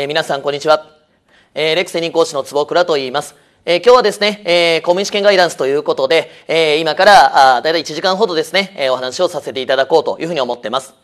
えー、皆さんこんにちは。えー、レクセニン講師の坪倉と言います。えー、今日はですね、え公務員試験ガイダンスということで、え今からあだいたい1時間ほどですね、えお話をさせていただこうというふうに思ってます。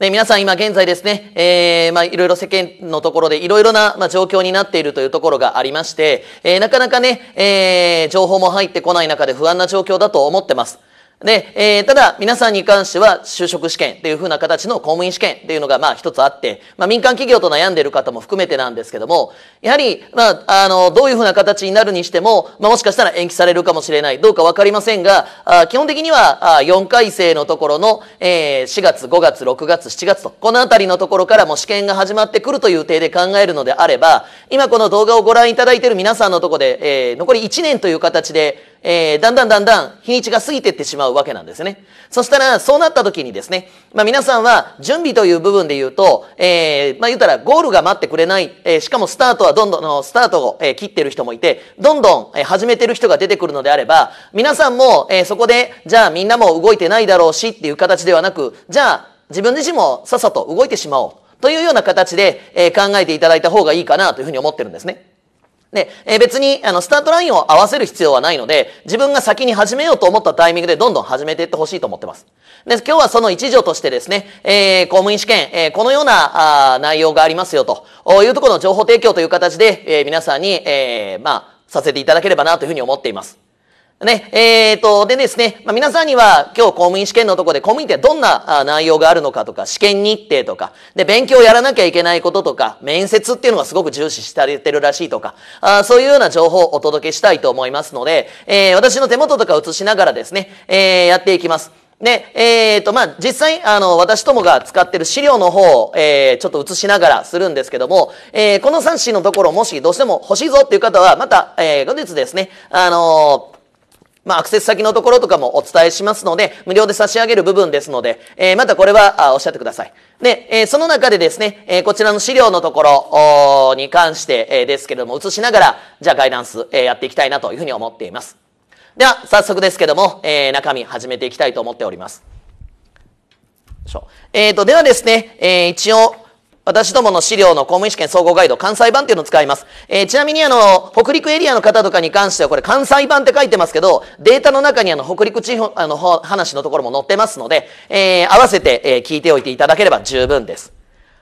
で、皆さん今現在ですね、えー、まあいろいろ世間のところでいろいろな、まあ、状況になっているというところがありまして、えー、なかなかね、えー、情報も入ってこない中で不安な状況だと思ってます。で、えー、ただ皆さんに関しては就職試験っていうふうな形の公務員試験っていうのがまあ一つあって、まあ民間企業と悩んでいる方も含めてなんですけども、やはり、まあ、あの、どういうふうな形になるにしても、まあもしかしたら延期されるかもしれない、どうかわかりませんが、あ基本的にはあ4回生のところの、えー、4月、5月、6月、7月と、このあたりのところからも試験が始まってくるという体で考えるのであれば、今この動画をご覧いただいている皆さんのところで、えー、残り1年という形で、えー、だんだんだんだん日にちが過ぎてってしまうわけなんですね。そしたら、そうなった時にですね、まあ皆さんは準備という部分で言うと、えー、まあ言ったらゴールが待ってくれない、えー、しかもスタートはどんどん、スタートを、え切ってる人もいて、どんどん、え始めてる人が出てくるのであれば、皆さんも、えー、そこで、じゃあみんなも動いてないだろうしっていう形ではなく、じゃあ自分自身もさっさと動いてしまおう。というような形で、えー、考えていただいた方がいいかなというふうに思ってるんですね。で、えー、別にあのスタートラインを合わせる必要はないので、自分が先に始めようと思ったタイミングでどんどん始めていってほしいと思ってます。で、今日はその一助としてですね、えー、公務員試験、えー、このようなあ内容がありますよというところの情報提供という形で、えー、皆さんに、えー、まあ、させていただければなというふうに思っています。ね、えっ、ー、と、でですね、まあ、皆さんには今日公務員試験のとこで公務員ってどんな内容があるのかとか、試験日程とか、で、勉強やらなきゃいけないこととか、面接っていうのがすごく重視されてるらしいとか、あそういうような情報をお届けしたいと思いますので、えー、私の手元とか映しながらですね、えー、やっていきます。で、えっ、ー、と、まあ、実際、あの、私どもが使ってる資料の方を、えー、ちょっと映しながらするんですけども、えー、この3紙のところ、もしどうしても欲しいぞっていう方は、また、えー、後日ですね、あのーまあ、アクセス先のところとかもお伝えしますので、無料で差し上げる部分ですので、えー、またこれは、あ、おっしゃってください。で、えー、その中でですね、えー、こちらの資料のところに関して、えー、ですけれども、映しながら、じゃあガイダンス、えー、やっていきたいなというふうに思っています。では、早速ですけども、えー、中身始めていきたいと思っております。えっ、ー、と、ではですね、えー、一応、私どもの資料の公務員試験総合ガイド、関西版っていうのを使います。えー、ちなみにあの、北陸エリアの方とかに関してはこれ関西版って書いてますけど、データの中にあの、北陸地方、あの、話のところも載ってますので、えー、合わせて、えー、聞いておいていただければ十分です。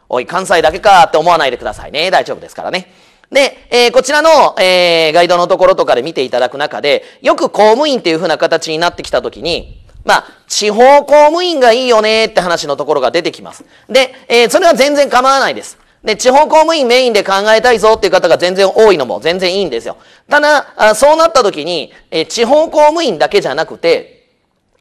おい、関西だけかって思わないでくださいね。大丈夫ですからね。で、えー、こちらの、えー、ガイドのところとかで見ていただく中で、よく公務員っていう風な形になってきたときに、まあ、地方公務員がいいよねって話のところが出てきます。で、えー、それは全然構わないです。で、地方公務員メインで考えたいぞっていう方が全然多いのも全然いいんですよ。ただ、そうなった時に、えー、地方公務員だけじゃなくて、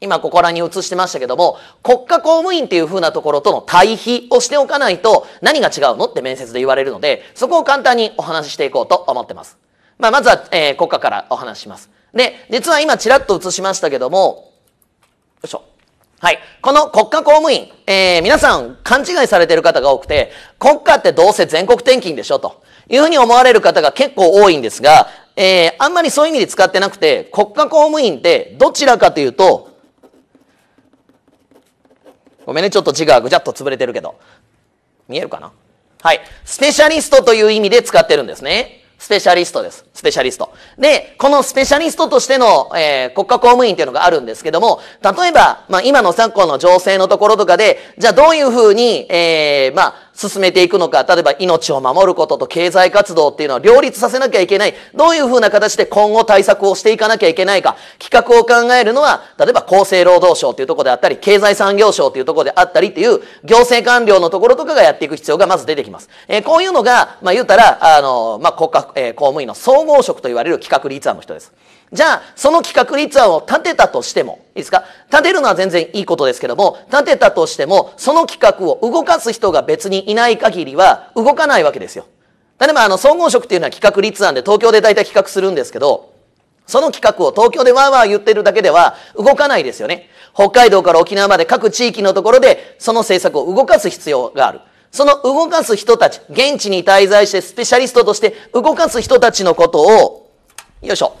今ここらに移してましたけども、国家公務員っていう風なところとの対比をしておかないと何が違うのって面接で言われるので、そこを簡単にお話ししていこうと思ってます。まあ、まずは、えー、国家からお話しします。で、実は今ちらっと移しましたけども、しょ。はい。この国家公務員、えー、皆さん勘違いされてる方が多くて、国家ってどうせ全国転勤でしょというふうに思われる方が結構多いんですが、えー、あんまりそういう意味で使ってなくて、国家公務員ってどちらかというと、ごめんね、ちょっと字がぐちゃっと潰れてるけど。見えるかなはい。スペシャリストという意味で使ってるんですね。スペシャリストです。スペシャリスト。で、このスペシャリストとしての、えー、国家公務員っていうのがあるんですけども、例えば、まあ今の昨今の情勢のところとかで、じゃあどういうふうに、えー、まあ、進めていくのか、例えば命を守ることと経済活動っていうのは両立させなきゃいけない。どういうふうな形で今後対策をしていかなきゃいけないか。企画を考えるのは、例えば厚生労働省っていうところであったり、経済産業省っていうところであったりっていう行政官僚のところとかがやっていく必要がまず出てきます。えー、こういうのが、まあ言うたら、あの、まあ国家、えー、公務員の総合職と言われる企画立案の人です。じゃあ、その企画立案を立てたとしても、いいですか立てるのは全然いいことですけども、立てたとしても、その企画を動かす人が別にいない限りは、動かないわけですよ。例えば、あの、総合職っていうのは企画立案で、東京で大体企画するんですけど、その企画を東京でわーわー言ってるだけでは動かないですよね。北海道から沖縄まで各地域のところで、その政策を動かす必要がある。その動かす人たち、現地に滞在してスペシャリストとして動かす人たちのことを、よいしょ。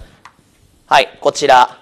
はい、こちら。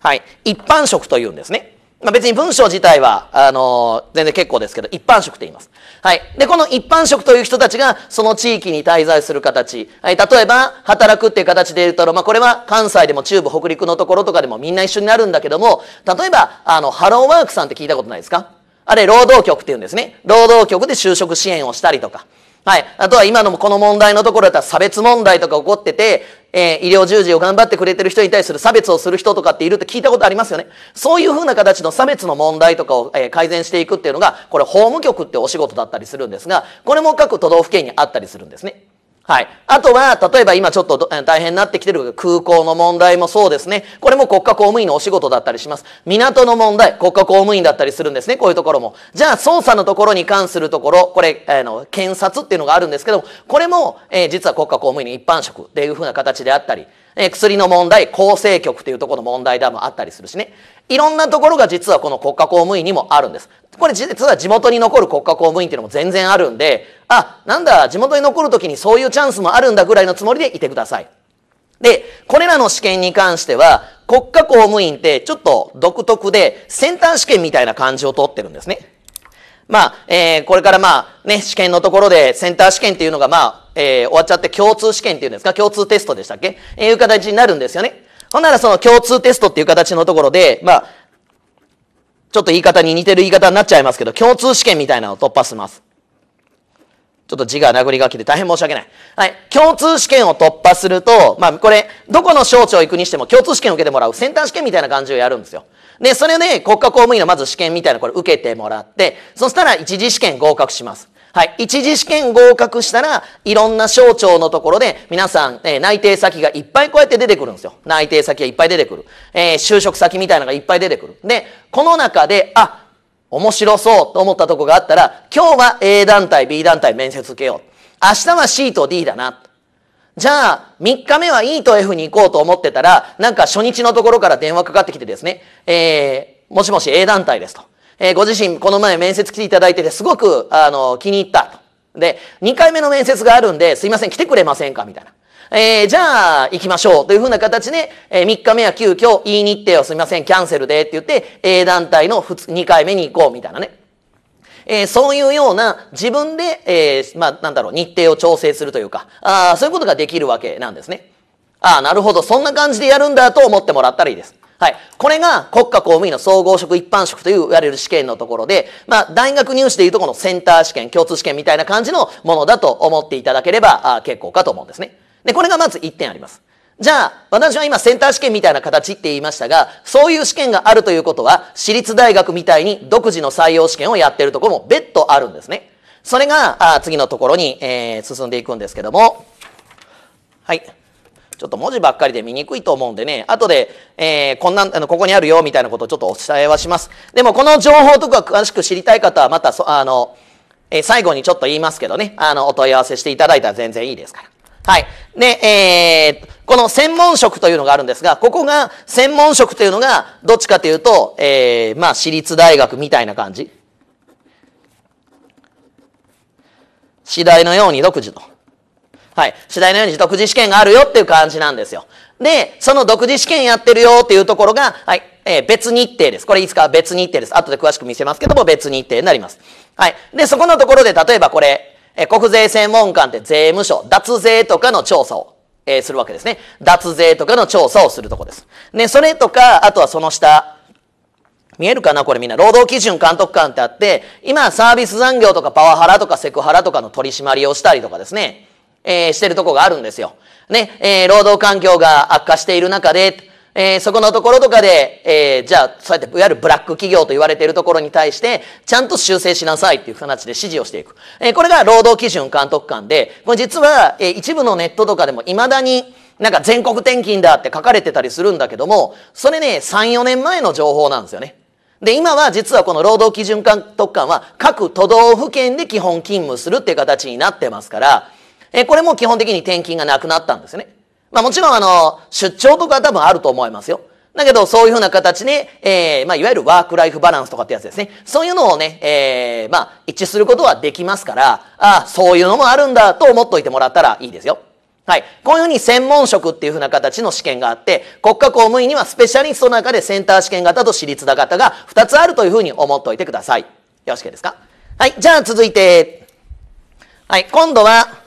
はい、一般職と言うんですね。まあ、別に文章自体は、あのー、全然結構ですけど、一般職と言います。はい。で、この一般職という人たちが、その地域に滞在する形。はい。例えば、働くっていう形で言うと、まあ、これは関西でも中部、北陸のところとかでもみんな一緒になるんだけども、例えば、あの、ハローワークさんって聞いたことないですかあれ、労働局って言うんですね。労働局で就職支援をしたりとか。はい。あとは今のこの問題のところだったら差別問題とか起こってて、えー、医療従事を頑張ってくれてる人に対する差別をする人とかっているって聞いたことありますよね。そういうふうな形の差別の問題とかを、えー、改善していくっていうのが、これ法務局ってお仕事だったりするんですが、これも各都道府県にあったりするんですね。はい。あとは、例えば今ちょっと大変になってきてる空港の問題もそうですね。これも国家公務員のお仕事だったりします。港の問題、国家公務員だったりするんですね。こういうところも。じゃあ、捜査のところに関するところ、これ、あの、検察っていうのがあるんですけども、これも、えー、実は国家公務員の一般職っていうふうな形であったり、えー、薬の問題、厚生局っていうところの問題だもあったりするしね。いろんなところが実はこの国家公務員にもあるんです。これ実は地元に残る国家公務員っていうのも全然あるんで、あ、なんだ、地元に残る時にそういうチャンスもあるんだぐらいのつもりでいてください。で、これらの試験に関しては、国家公務員ってちょっと独特で、先端試験みたいな感じを取ってるんですね。まあ、えー、これからまあ、ね、試験のところで、センター試験っていうのがまあ、えー、終わっちゃって共通試験っていうんですか、共通テストでしたっけえー、いう形になるんですよね。ほんならその共通テストっていう形のところで、まあ、ちょっと言い方に似てる言い方になっちゃいますけど、共通試験みたいなのを突破します。ちょっと字が殴り書きで大変申し訳ない。はい。共通試験を突破すると、まあ、これ、どこの省庁行くにしても共通試験を受けてもらう先端試験みたいな感じをやるんですよ。で、それで、ね、国家公務員のまず試験みたいなこれ受けてもらって、そしたら一次試験合格します。はい。一次試験合格したら、いろんな省庁のところで、皆さん、えー、内定先がいっぱいこうやって出てくるんですよ。内定先がいっぱい出てくる。えー、就職先みたいなのがいっぱい出てくる。で、この中で、あ、面白そうと思ったとこがあったら、今日は A 団体、B 団体面接受けよう。明日は C と D だな。じゃあ、3日目は E と F に行こうと思ってたら、なんか初日のところから電話かかってきてですね、えー、もしもし A 団体ですと。えご自身この前面接来ていただいててすごく、あの、気に入ったと。で、2回目の面接があるんで、すいません、来てくれませんかみたいな。えー、じゃあ、行きましょう。というふうな形で、えー、3日目は急遽、いい日程をすみません、キャンセルで、って言って、A 団体の 2, 2回目に行こう、みたいなね。えー、そういうような自分で、えー、まあ、なんだろう、日程を調整するというか、あそういうことができるわけなんですね。ああ、なるほど、そんな感じでやるんだと思ってもらったらいいです。はい。これが国家公務員の総合職一般職といういわれる試験のところで、まあ、大学入試でいうとこのセンター試験、共通試験みたいな感じのものだと思っていただければあ結構かと思うんですね。で、これがまず1点あります。じゃあ、私は今センター試験みたいな形って言いましたが、そういう試験があるということは、私立大学みたいに独自の採用試験をやってるところも別途あるんですね。それが、あ次のところに、えー、進んでいくんですけども、はい。ちょっと文字ばっかりで見にくいと思うんでね、後で、えー、こんな、あの、ここにあるよ、みたいなことをちょっとお伝えはします。でも、この情報とか詳しく知りたい方は、また、あの、えー、最後にちょっと言いますけどね、あの、お問い合わせしていただいたら全然いいですから。はい。で、えー、この専門職というのがあるんですが、ここが、専門職というのが、どっちかというと、えー、まあ、私立大学みたいな感じ。次第のように独自と。はい。次第のように独自試験があるよっていう感じなんですよ。で、その独自試験やってるよっていうところが、はい、えー、別日程です。これいつかは別日程です。後で詳しく見せますけども、別日程になります。はい。で、そこのところで、例えばこれ、えー、国税専門官って税務署、脱税とかの調査を、えー、するわけですね。脱税とかの調査をするとこです。ね、それとか、あとはその下、見えるかなこれみんな。労働基準監督官ってあって、今サービス残業とかパワハラとかセクハラとかの取り締まりをしたりとかですね。えー、してるとこがあるんですよ。ね、えー、労働環境が悪化している中で、えー、そこのところとかで、えー、じゃあ、そうやって、いわゆるブラック企業と言われているところに対して、ちゃんと修正しなさいっていう形で指示をしていく。えー、これが労働基準監督官で、これ実は、えー、一部のネットとかでも未だに、なんか全国転勤だって書かれてたりするんだけども、それね、3、4年前の情報なんですよね。で、今は実はこの労働基準監督官は各都道府県で基本勤務するっていう形になってますから、えこれも基本的に転勤がなくなったんですね。まあもちろんあの、出張とか多分あると思いますよ。だけど、そういうふうな形で、えー、まあ、いわゆるワークライフバランスとかってやつですね。そういうのをね、えー、まあ、一致することはできますから、ああ、そういうのもあるんだと思っといてもらったらいいですよ。はい。こういうふうに専門職っていうふうな形の試験があって、国家公務員にはスペシャリストの中でセンター試験型と私立型が2つあるというふうに思っておいてください。よろしいですかはい。じゃあ続いて、はい。今度は、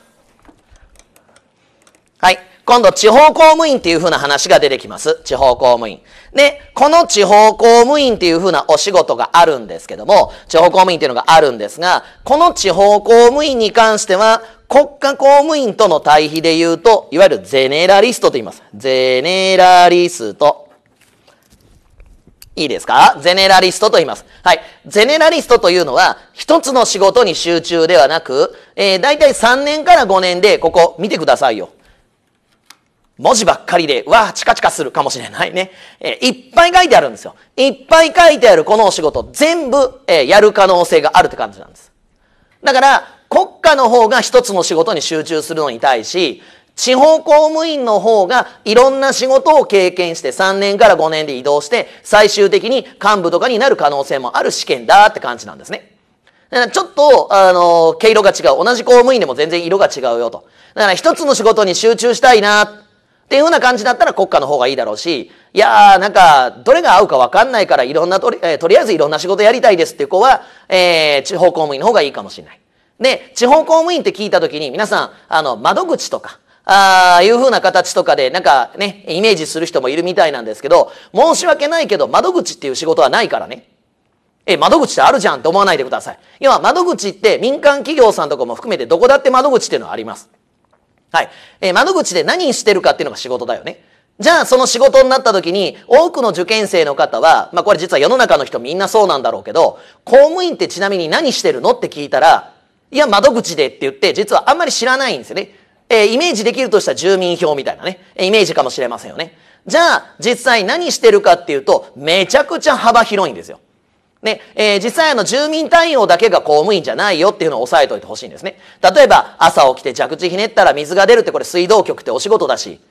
はい。今度、地方公務員っていう風な話が出てきます。地方公務員。で、この地方公務員っていう風なお仕事があるんですけども、地方公務員っていうのがあるんですが、この地方公務員に関しては、国家公務員との対比で言うと、いわゆるゼネラリストと言います。ゼネラリスト。いいですかゼネラリストと言います。はい。ゼネラリストというのは、一つの仕事に集中ではなく、えー、だいたい3年から5年で、ここ見てくださいよ。文字ばっかりで、わあ、チカチカするかもしれないね。えー、いっぱい書いてあるんですよ。いっぱい書いてあるこのお仕事、全部、えー、やる可能性があるって感じなんです。だから、国家の方が一つの仕事に集中するのに対し、地方公務員の方がいろんな仕事を経験して3年から5年で移動して最終的に幹部とかになる可能性もある試験だって感じなんですね。だからちょっと、あの、毛色が違う。同じ公務員でも全然色が違うよと。だから一つの仕事に集中したいな。っていうふうな感じだったら国家の方がいいだろうし、いやー、なんか、どれが合うか分かんないから、いろんなとり、えとりあえずいろんな仕事やりたいですっていう子は、えー、地方公務員の方がいいかもしれない。で、地方公務員って聞いたときに、皆さん、あの、窓口とか、ああいう風な形とかで、なんかね、イメージする人もいるみたいなんですけど、申し訳ないけど、窓口っていう仕事はないからね。え、窓口ってあるじゃんって思わないでください。要は、窓口って民間企業さんとかも含めて、どこだって窓口っていうのはあります。はい。えー、窓口で何してるかっていうのが仕事だよね。じゃあ、その仕事になった時に、多くの受験生の方は、まあこれ実は世の中の人みんなそうなんだろうけど、公務員ってちなみに何してるのって聞いたら、いや、窓口でって言って、実はあんまり知らないんですよね。えー、イメージできるとしたら住民票みたいなね、イメージかもしれませんよね。じゃあ、実際何してるかっていうと、めちゃくちゃ幅広いんですよ。ね、えー、実際あの住民対応だけが公務員じゃないよっていうのを押さえておいてほしいんですね。例えば、朝起きて蛇口ひねったら水が出るってこれ水道局ってお仕事だし、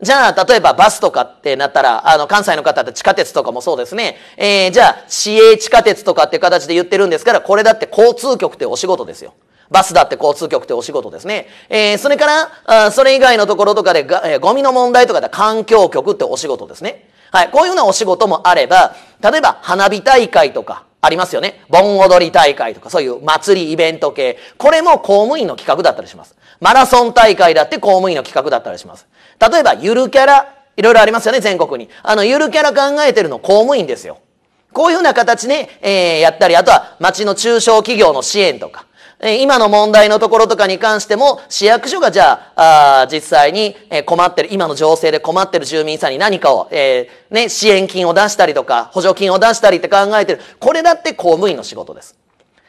じゃあ、例えばバスとかってなったら、あの、関西の方って地下鉄とかもそうですね。えー、じゃあ、市営地下鉄とかって形で言ってるんですから、これだって交通局ってお仕事ですよ。バスだって交通局ってお仕事ですね。えー、それから、あそれ以外のところとかでが、えー、ゴミの問題とかで環境局ってお仕事ですね。はい、こういうふうなお仕事もあれば、例えば花火大会とか、ありますよね。盆踊り大会とかそういう祭りイベント系。これも公務員の企画だったりします。マラソン大会だって公務員の企画だったりします。例えば、ゆるキャラ、いろいろありますよね、全国に。あの、ゆるキャラ考えてるの公務員ですよ。こういうふうな形で、えー、やったり、あとは町の中小企業の支援とか、今の問題のところとかに関しても、市役所がじゃあ、あ実際に困ってる、今の情勢で困ってる住民さんに何かを、えー、ね、支援金を出したりとか、補助金を出したりって考えてる。これだって公務員の仕事です。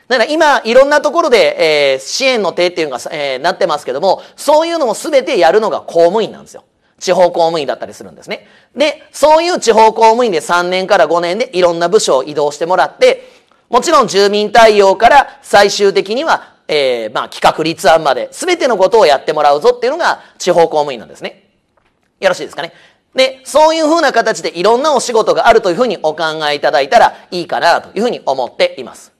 だから今、いろんなところで、えー、支援の手っていうのが、えー、なってますけども、そういうのも全てやるのが公務員なんですよ。地方公務員だったりするんですね。で、そういう地方公務員で3年から5年でいろんな部署を移動してもらって、もちろん住民対応から最終的には、えー、まあ企画立案まで全てのことをやってもらうぞっていうのが地方公務員なんですね。よろしいですかね。で、そういうふうな形でいろんなお仕事があるというふうにお考えいただいたらいいかなというふうに思っています。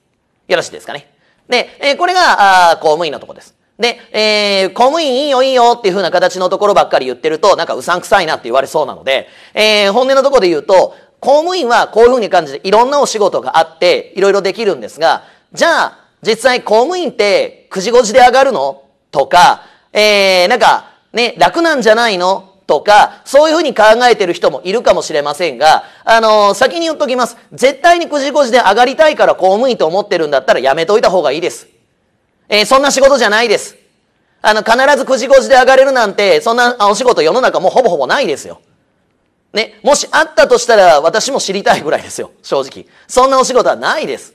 よろしいですかね。で、えー、これがあ公務員のとこです。で、えー、公務員いいよいいよっていうふうな形のところばっかり言ってると、なんかうさんくさいなって言われそうなので、えー、本音のところで言うと、公務員はこういうふうに感じていろんなお仕事があっていろいろできるんですが、じゃあ実際公務員って9時5時で上がるのとか、えー、なんかね、楽なんじゃないのとか、そういうふうに考えてる人もいるかもしれませんが、あのー、先に言っときます。絶対に9時5時で上がりたいから公務員と思ってるんだったらやめといた方がいいです。えー、そんな仕事じゃないです。あの、必ず9時5時で上がれるなんて、そんなお仕事世の中もうほぼほぼないですよ。ね、もしあったとしたら私も知りたいぐらいですよ、正直。そんなお仕事はないです。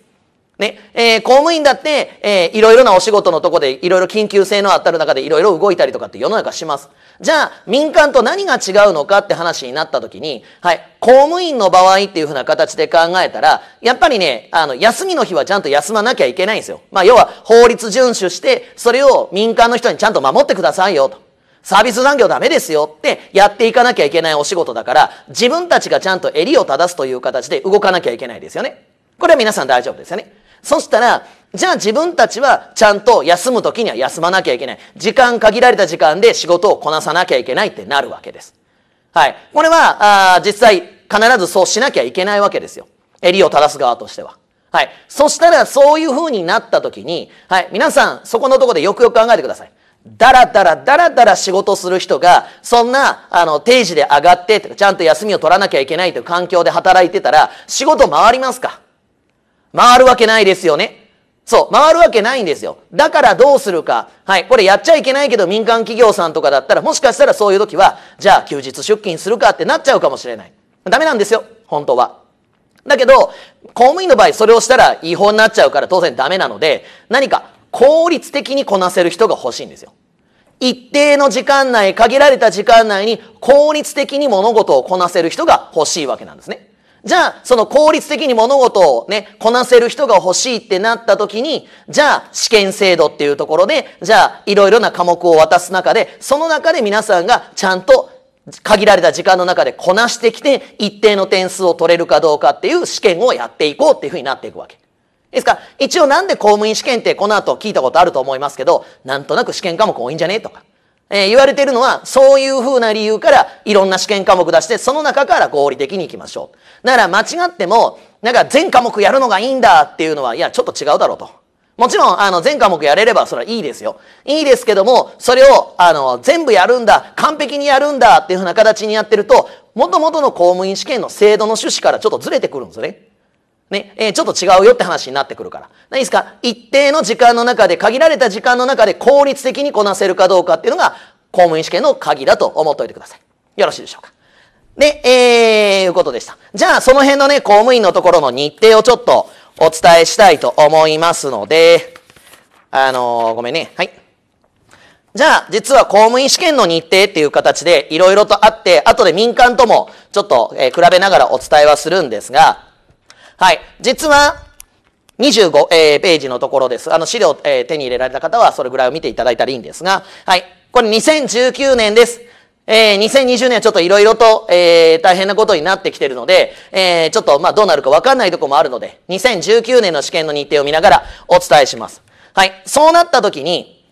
ね、えー、公務員だって、えー、いろいろなお仕事のとこで、いろいろ緊急性のあたる中でいろいろ動いたりとかって世の中します。じゃあ、民間と何が違うのかって話になった時に、はい、公務員の場合っていうふうな形で考えたら、やっぱりね、あの、休みの日はちゃんと休まなきゃいけないんですよ。まあ、要は、法律遵守して、それを民間の人にちゃんと守ってくださいよ、と。サービス残業ダメですよってやっていかなきゃいけないお仕事だから、自分たちがちゃんと襟を正すという形で動かなきゃいけないですよね。これは皆さん大丈夫ですよね。そしたら、じゃあ自分たちはちゃんと休む時には休まなきゃいけない。時間、限られた時間で仕事をこなさなきゃいけないってなるわけです。はい。これは、あ実際必ずそうしなきゃいけないわけですよ。襟を正す側としては。はい。そしたらそういう風になった時に、はい。皆さん、そこのとこでよくよく考えてください。だらだらだらだら仕事する人が、そんな、あの、定時で上がってちゃんと休みを取らなきゃいけないという環境で働いてたら、仕事回りますか回るわけないですよね。そう、回るわけないんですよ。だからどうするか。はい、これやっちゃいけないけど民間企業さんとかだったら、もしかしたらそういう時は、じゃあ休日出勤するかってなっちゃうかもしれない。ダメなんですよ、本当は。だけど、公務員の場合それをしたら違法になっちゃうから当然ダメなので、何か効率的にこなせる人が欲しいんですよ。一定の時間内、限られた時間内に効率的に物事をこなせる人が欲しいわけなんですね。じゃあ、その効率的に物事をね、こなせる人が欲しいってなった時に、じゃあ、試験制度っていうところで、じゃあ、いろいろな科目を渡す中で、その中で皆さんがちゃんと限られた時間の中でこなしてきて、一定の点数を取れるかどうかっていう試験をやっていこうっていうふうになっていくわけ。いいですか一応なんで公務員試験ってこの後聞いたことあると思いますけど、なんとなく試験科目多いんじゃねとか。えー、言われてるのは、そういうふうな理由からいろんな試験科目出して、その中から合理的に行きましょう。なら間違っても、なんか全科目やるのがいいんだっていうのは、いや、ちょっと違うだろうと。もちろん、あの、全科目やれればそれはいいですよ。いいですけども、それを、あの、全部やるんだ、完璧にやるんだっていうふうな形にやってると、元々の公務員試験の制度の趣旨からちょっとずれてくるんですよね。ね、えー、ちょっと違うよって話になってくるから。何ですか一定の時間の中で、限られた時間の中で効率的にこなせるかどうかっていうのが、公務員試験の鍵だと思っておいてください。よろしいでしょうか。で、えー、いうことでした。じゃあ、その辺のね、公務員のところの日程をちょっとお伝えしたいと思いますので、あのー、ごめんね。はい。じゃあ、実は公務員試験の日程っていう形でいろいろとあって、後で民間ともちょっと、えー、比べながらお伝えはするんですが、はい。実は、25、えー、ページのところです。あの資料、えー、手に入れられた方はそれぐらいを見ていただいたらいいんですが、はい。これ2019年です。えー、2020年はちょっといろいろと、えー、大変なことになってきてるので、えー、ちょっとまあどうなるかわかんないとこもあるので、2019年の試験の日程を見ながらお伝えします。はい。そうなった時に、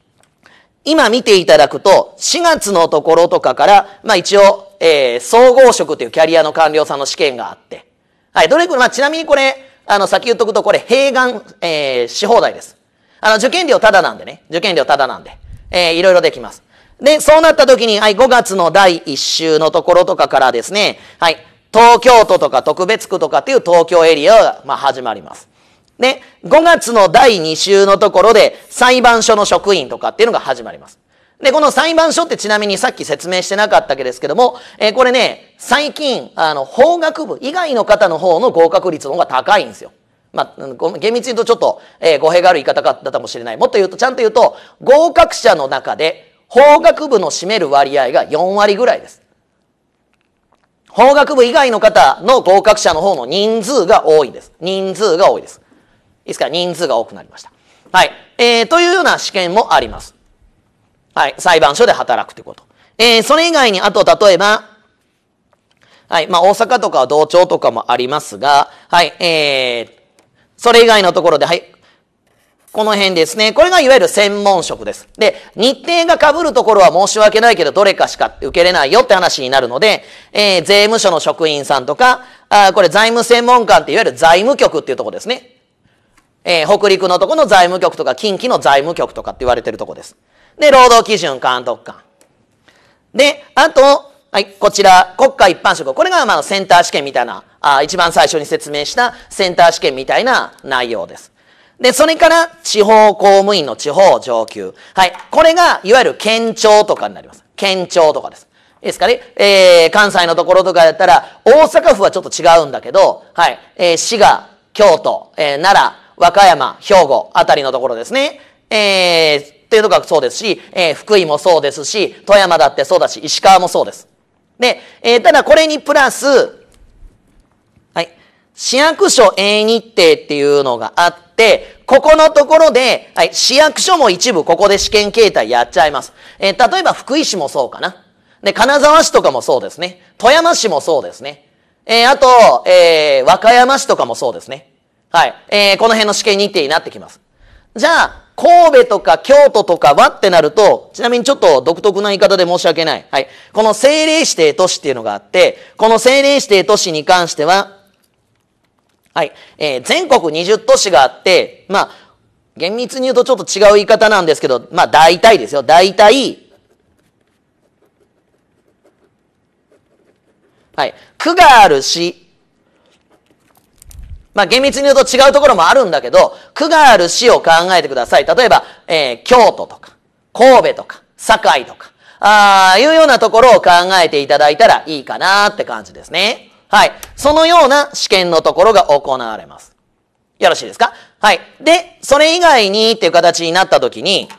今見ていただくと、4月のところとかから、まあ一応、えー、総合職というキャリアの官僚さんの試験があって、はい、どれくらい、まあ、ちなみにこれ、あの、先言っとくと、これ、併願、えー、し放題です。あの、受験料ただなんでね。受験料ただなんで。えー、いろいろできます。で、そうなった時に、はい、5月の第1週のところとかからですね、はい、東京都とか特別区とかっていう東京エリアが、まあ、始まります。で、5月の第2週のところで、裁判所の職員とかっていうのが始まります。で、この裁判所ってちなみにさっき説明してなかったわけですけども、えー、これね、最近、あの、法学部以外の方の方の合格率の方が高いんですよ。まあ、厳密に言うとちょっと、えー、語弊がある言い方だったかもしれない。もっと言うと、ちゃんと言うと、合格者の中で、法学部の占める割合が4割ぐらいです。法学部以外の方の合格者の方の人数が多いです。人数が多いです。いいですか人数が多くなりました。はい。えー、というような試験もあります。はい。裁判所で働くということ。えー、それ以外に、あと例えば、はい。まあ、大阪とかは同調とかもありますが、はい。えー、それ以外のところで、はい。この辺ですね。これがいわゆる専門職です。で、日程が被るところは申し訳ないけど、どれかしか受けれないよって話になるので、えー、税務署の職員さんとか、あこれ財務専門官っていわゆる財務局っていうところですね。えー、北陸のとこの財務局とか、近畿の財務局とかって言われてるとこです。で、労働基準監督官。で、あと、はい、こちら、国家一般職。これが、まあ、センター試験みたいな、あ一番最初に説明したセンター試験みたいな内容です。で、それから、地方公務員の地方上級。はい、これが、いわゆる県庁とかになります。県庁とかです。いいですかねえー、関西のところとかだったら、大阪府はちょっと違うんだけど、はい、えー、滋賀、京都、えー、奈良、和歌山、兵庫あたりのところですね。えー、っていうとこがそうですし、えー、福井もそうですし、富山だってそうだし、石川もそうです。で、えー、ただこれにプラス、はい、市役所 A 日程っていうのがあって、ここのところで、はい、市役所も一部ここで試験形態やっちゃいます。えー、例えば福井市もそうかな。で、金沢市とかもそうですね。富山市もそうですね。えー、あと、えー、和歌山市とかもそうですね。はい。えー、この辺の試験日程になってきます。じゃあ、神戸とか京都とかはってなると、ちなみにちょっと独特な言い方で申し訳ない。はい。この政令指定都市っていうのがあって、この政令指定都市に関しては、はい。えー、全国20都市があって、まあ、厳密に言うとちょっと違う言い方なんですけど、まあ大体ですよ。大体、はい。区がある市、まあ、厳密に言うと違うところもあるんだけど、区がある市を考えてください。例えば、えー、京都とか、神戸とか、堺とか、ああ、いうようなところを考えていただいたらいいかなって感じですね。はい。そのような試験のところが行われます。よろしいですかはい。で、それ以外にっていう形になったときに、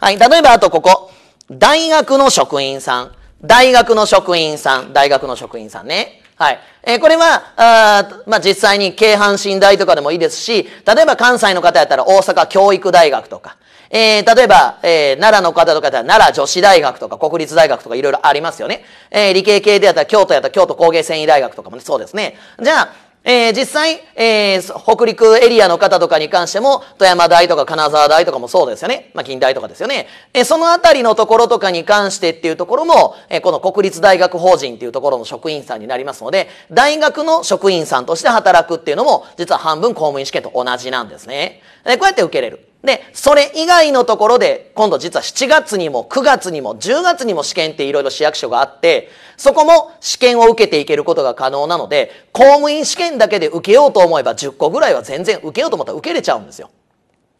はい。例えば、あとここ、大学の職員さん、大学の職員さん、大学の職員さんね。はい。えー、これは、あまあ、実際に京阪神大とかでもいいですし、例えば関西の方やったら大阪教育大学とか、えー、例えば、えー、奈良の方とかやったら奈良女子大学とか国立大学とかいろいろありますよね。えー、理系系でやったら京都やったら京都工芸繊維大学とかもね、そうですね。じゃあ、えー、実際、えー、北陸エリアの方とかに関しても、富山大とか金沢大とかもそうですよね。まあ、近代とかですよね。えー、そのあたりのところとかに関してっていうところも、えー、この国立大学法人っていうところの職員さんになりますので、大学の職員さんとして働くっていうのも、実は半分公務員試験と同じなんですね。で、こうやって受けれる。で、それ以外のところで、今度実は7月にも9月にも10月にも試験っていろいろ市役所があって、そこも試験を受けていけることが可能なので、公務員試験だけで受けようと思えば10個ぐらいは全然受けようと思ったら受けれちゃうんですよ。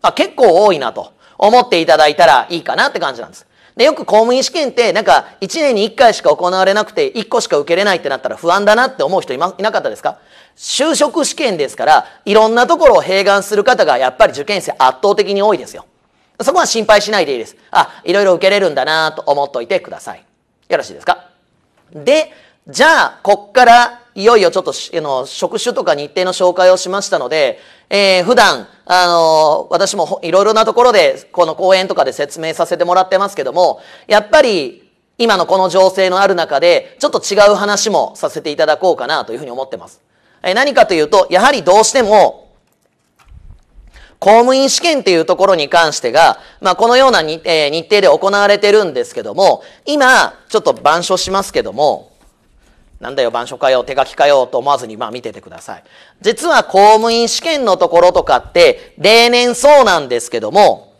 あ、結構多いなと思っていただいたらいいかなって感じなんです。で、よく公務員試験ってなんか1年に1回しか行われなくて1個しか受けれないってなったら不安だなって思う人いま、いなかったですか就職試験ですから、いろんなところを併願する方がやっぱり受験生圧倒的に多いですよ。そこは心配しないでいいです。あ、いろいろ受けれるんだなと思っといてください。よろしいですかで、じゃあ、こっからいよいよちょっと、あの、職種とか日程の紹介をしましたので、えー、普段、あの、私もいろいろなところで、この講演とかで説明させてもらってますけども、やっぱり、今のこの情勢のある中で、ちょっと違う話もさせていただこうかなというふうに思ってます。えー、何かというと、やはりどうしても、公務員試験っていうところに関してが、まあ、このようなに、えー、日程で行われてるんですけども、今、ちょっと板書しますけども、なんだよ、板書かよ、手書きかよ、と思わずに、まあ見ててください。実は公務員試験のところとかって、例年そうなんですけども、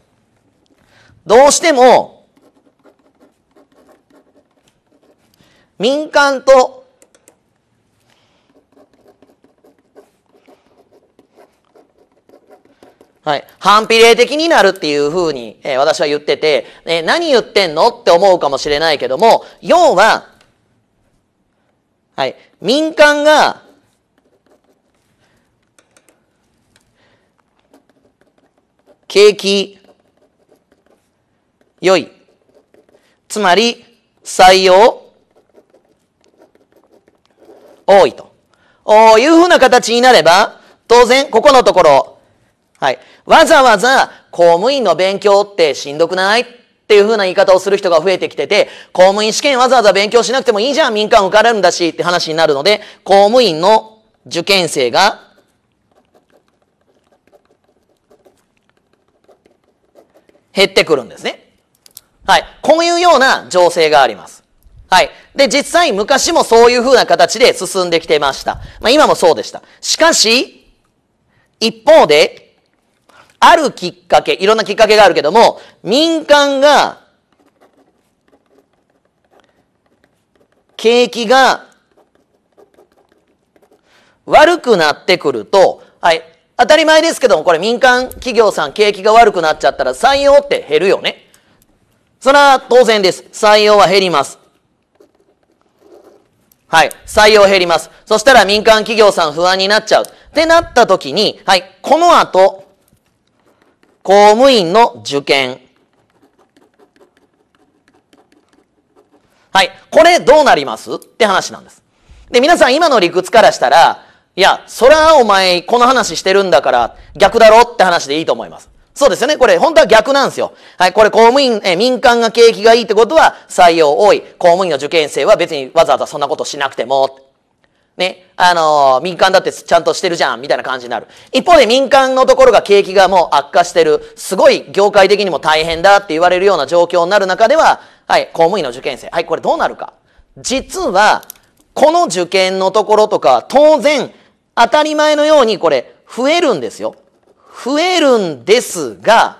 どうしても、民間とはい。反比例的になるっていうふうに、えー、私は言ってて、えー、何言ってんのって思うかもしれないけども、要は、はい。民間が、景気、良い。つまり、採用、多いと。おいうふうな形になれば、当然、ここのところ、はい。わざわざ公務員の勉強ってしんどくないっていう風な言い方をする人が増えてきてて、公務員試験わざわざ勉強しなくてもいいじゃん、民間受からるんだしって話になるので、公務員の受験生が、減ってくるんですね。はい。こういうような情勢があります。はい。で、実際昔もそういう風な形で進んできてました。まあ今もそうでした。しかし、一方で、あるきっかけ、いろんなきっかけがあるけども、民間が、景気が悪くなってくると、はい、当たり前ですけども、これ民間企業さん景気が悪くなっちゃったら採用って減るよね。それは当然です。採用は減ります。はい。採用減ります。そしたら民間企業さん不安になっちゃう。ってなった時に、はい。この後、公務員の受験。はい。これどうなりますって話なんです。で、皆さん今の理屈からしたら、いや、そらお前この話してるんだから逆だろって話でいいと思います。そうですよね。これ、本当は逆なんですよ。はい。これ、公務員、え、民間が景気がいいってことは採用多い。公務員の受験生は別にわざわざそんなことしなくても。ね、あのー、民間だってちゃんとしてるじゃん、みたいな感じになる。一方で民間のところが景気がもう悪化してる、すごい業界的にも大変だって言われるような状況になる中では、はい、公務員の受験生。はい、これどうなるか。実は、この受験のところとか、当然、当たり前のようにこれ、増えるんですよ。増えるんですが、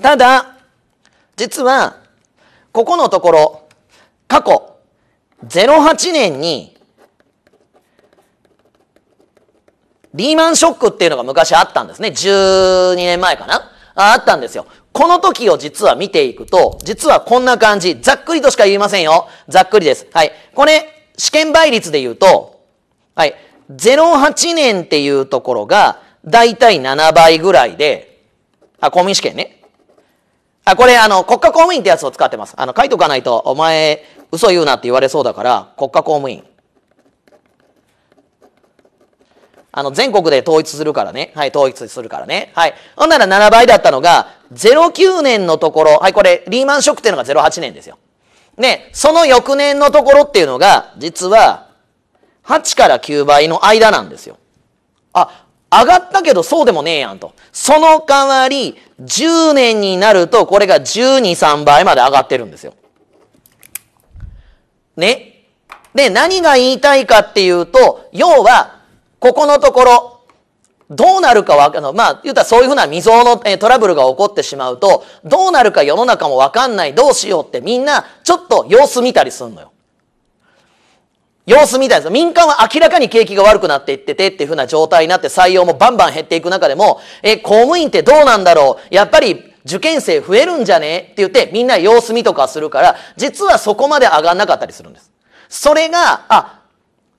ただ、実は、ここのところ、過去、08年に、リーマンショックっていうのが昔あったんですね。12年前かなあったんですよ。この時を実は見ていくと、実はこんな感じ。ざっくりとしか言いませんよ。ざっくりです。はい。これ、試験倍率で言うと、はい。08年っていうところが、だいたい7倍ぐらいで、あ、公務員試験ね。あ、これ、あの、国家公務員ってやつを使ってます。あの、書いとかないと、お前、嘘言うなって言われそうだから、国家公務員。あの、全国で統一するからね。はい、統一するからね。はい。ほんなら7倍だったのが、09年のところ、はい、これ、リーマンショックっていうのが08年ですよ。ね、その翌年のところっていうのが、実は、8から9倍の間なんですよ。あ、上がったけどそうでもねえやんと。その代わり、10年になると、これが12、3倍まで上がってるんですよ。ね。で、何が言いたいかっていうと、要は、ここのところ、どうなるかわかの、まあ、言ったらそういうふうな未曾有の、えトラブルが起こってしまうと、どうなるか世の中もわかんない、どうしようってみんな、ちょっと様子見たりすんのよ。様子見たりする。民間は明らかに景気が悪くなっていっててっていうふうな状態になって採用もバンバン減っていく中でも、え、公務員ってどうなんだろうやっぱり受験生増えるんじゃねって言ってみんな様子見とかするから、実はそこまで上がんなかったりするんです。それが、あ、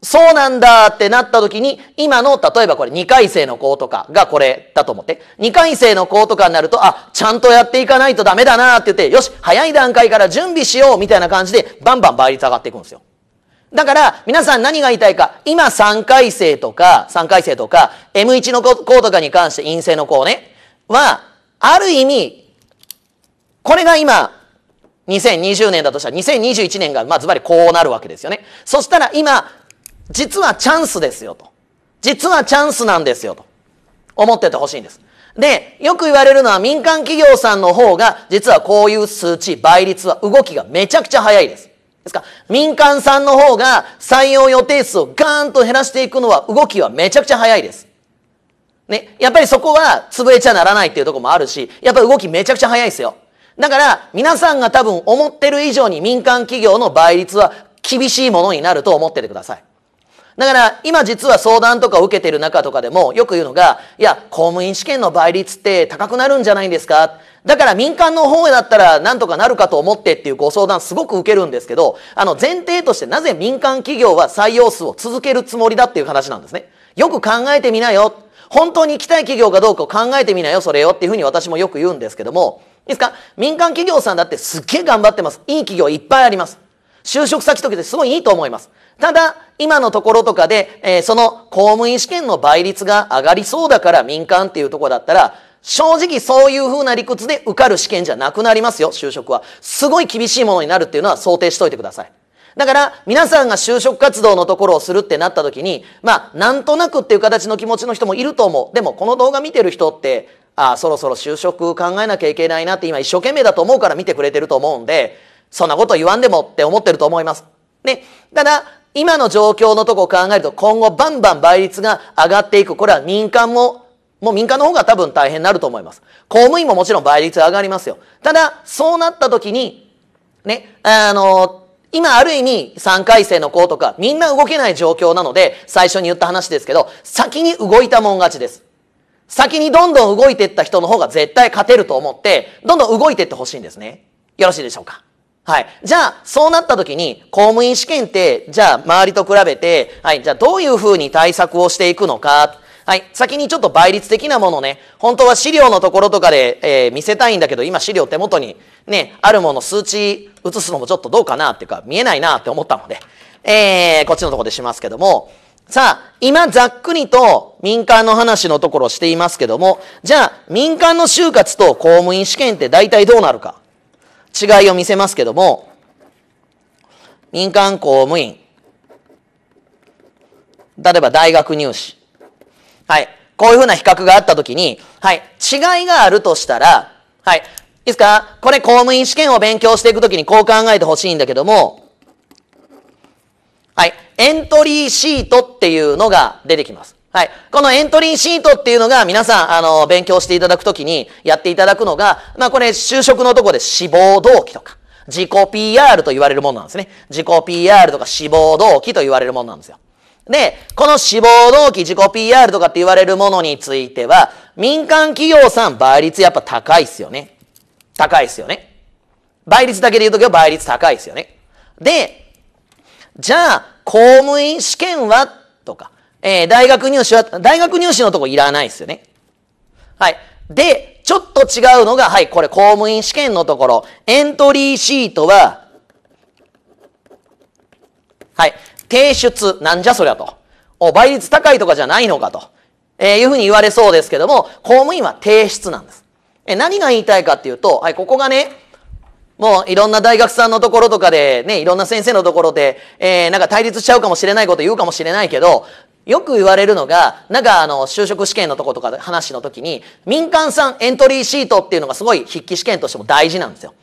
そうなんだってなった時に、今の、例えばこれ二回生の子とかがこれだと思って、二回生の子とかになると、あ、ちゃんとやっていかないとダメだなって言って、よし、早い段階から準備しようみたいな感じで、バンバン倍率上がっていくんですよ。だから、皆さん何が言いたいか、今三回生とか、三回生とか、M1 の子とかに関して陰性の子ね、は、ある意味、これが今、2020年だとしたら、2021年が、まあ、ズバリこうなるわけですよね。そしたら今、実はチャンスですよと。実はチャンスなんですよと。思っててほしいんです。で、よく言われるのは民間企業さんの方が、実はこういう数値、倍率は動きがめちゃくちゃ早いです。ですから、民間さんの方が採用予定数をガーンと減らしていくのは動きはめちゃくちゃ早いです。ね、やっぱりそこは潰れちゃならないっていうとこもあるし、やっぱり動きめちゃくちゃ早いですよ。だから、皆さんが多分思ってる以上に民間企業の倍率は厳しいものになると思っててください。だから今実は相談とかを受けてる中とかでもよく言うのが、いや、公務員試験の倍率って高くなるんじゃないんですかだから民間の方だったら何とかなるかと思ってっていうご相談すごく受けるんですけど、あの前提としてなぜ民間企業は採用数を続けるつもりだっていう話なんですね。よく考えてみなよ。本当に行きたい企業かどうかを考えてみなよ、それよっていうふうに私もよく言うんですけども、いいですか民間企業さんだってすっげえ頑張ってます。いい企業いっぱいあります。就職先とかですごいいいと思います。ただ、今のところとかで、えー、その公務員試験の倍率が上がりそうだから民間っていうとこだったら、正直そういう風な理屈で受かる試験じゃなくなりますよ、就職は。すごい厳しいものになるっていうのは想定しといてください。だから、皆さんが就職活動のところをするってなった時に、まあ、なんとなくっていう形の気持ちの人もいると思う。でも、この動画見てる人って、ああ、そろそろ就職考えなきゃいけないなって今一生懸命だと思うから見てくれてると思うんで、そんなこと言わんでもって思ってると思います。ね。ただ、今の状況のとこを考えると今後バンバン倍率が上がっていく。これは民間も、もう民間の方が多分大変になると思います。公務員ももちろん倍率上がりますよ。ただ、そうなった時に、ね、あの、今ある意味3回生の子とかみんな動けない状況なので最初に言った話ですけど先に動いたもん勝ちです。先にどんどん動いていった人の方が絶対勝てると思ってどんどん動いていってほしいんですね。よろしいでしょうかはい。じゃあ、そうなった時に、公務員試験って、じゃあ、周りと比べて、はい、じゃあ、どういうふうに対策をしていくのか、はい。先にちょっと倍率的なものね、本当は資料のところとかで、えー、見せたいんだけど、今資料手元にね、あるもの数値移すのもちょっとどうかなっていうか、見えないなって思ったので、えー、こっちのとこでしますけども、さあ、今ざっくりと民間の話のところをしていますけども、じゃあ、民間の就活と公務員試験って大体どうなるか。違いを見せますけども、民間公務員、例えば大学入試、はい、こういうふうな比較があったときに、はい、違いがあるとしたら、はい、いいですかこれ公務員試験を勉強していくときにこう考えてほしいんだけども、はい、エントリーシートっていうのが出てきます。はい。このエントリーシートっていうのが皆さん、あの、勉強していただくときにやっていただくのが、まあこれ、就職のとこで志望動機とか、自己 PR と言われるものなんですね。自己 PR とか志望動機と言われるものなんですよ。で、この志望動機、自己 PR とかって言われるものについては、民間企業さん倍率やっぱ高いっすよね。高いっすよね。倍率だけで言うときは倍率高いっすよね。で、じゃあ、公務員試験はとか、えー、大学入試は、大学入試のとこいらないですよね。はい。で、ちょっと違うのが、はい、これ公務員試験のところ、エントリーシートは、はい、提出、なんじゃそりゃと。お、倍率高いとかじゃないのかと、えー、いうふうに言われそうですけども、公務員は提出なんです。え、何が言いたいかっていうと、はい、ここがね、もういろんな大学さんのところとかで、ね、いろんな先生のところで、えー、なんか対立しちゃうかもしれないこと言うかもしれないけど、よく言われるのが、なんかあの、就職試験のとことか話の時に、民間産エントリーシートっていうのがすごい筆記試験としても大事なんですよ。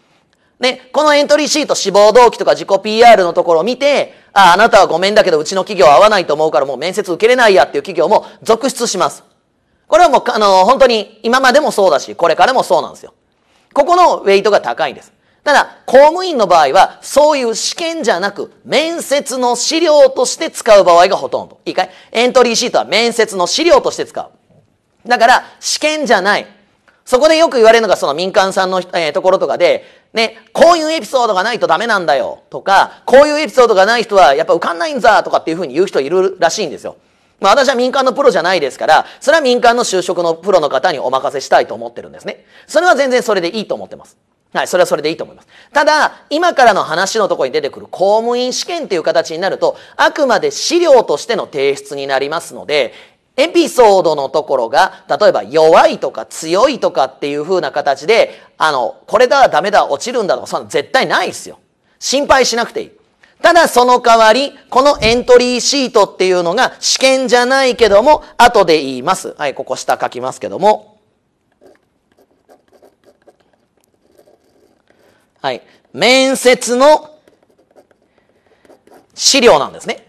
ね、このエントリーシート、志望動機とか自己 PR のところを見て、あ、あなたはごめんだけどうちの企業合わないと思うからもう面接受けれないやっていう企業も続出します。これはもう、あの、本当に今までもそうだし、これからもそうなんですよ。ここのウェイトが高いんです。ただ、公務員の場合は、そういう試験じゃなく、面接の資料として使う場合がほとんど。いいかいエントリーシートは面接の資料として使う。だから、試験じゃない。そこでよく言われるのが、その民間さんの、えー、ところとかで、ね、こういうエピソードがないとダメなんだよ。とか、こういうエピソードがない人は、やっぱ受かんないんだとかっていうふうに言う人いるらしいんですよ。まあ私は民間のプロじゃないですから、それは民間の就職のプロの方にお任せしたいと思ってるんですね。それは全然それでいいと思ってます。はい、それはそれでいいと思います。ただ、今からの話のところに出てくる公務員試験っていう形になると、あくまで資料としての提出になりますので、エピソードのところが、例えば弱いとか強いとかっていう風な形で、あの、これだ、ダメだ、落ちるんだとか、そんな絶対ないですよ。心配しなくていい。ただその代わり、このエントリーシートっていうのが試験じゃないけども、後で言います。はい、ここ下書きますけども。はい。面接の資料なんですね。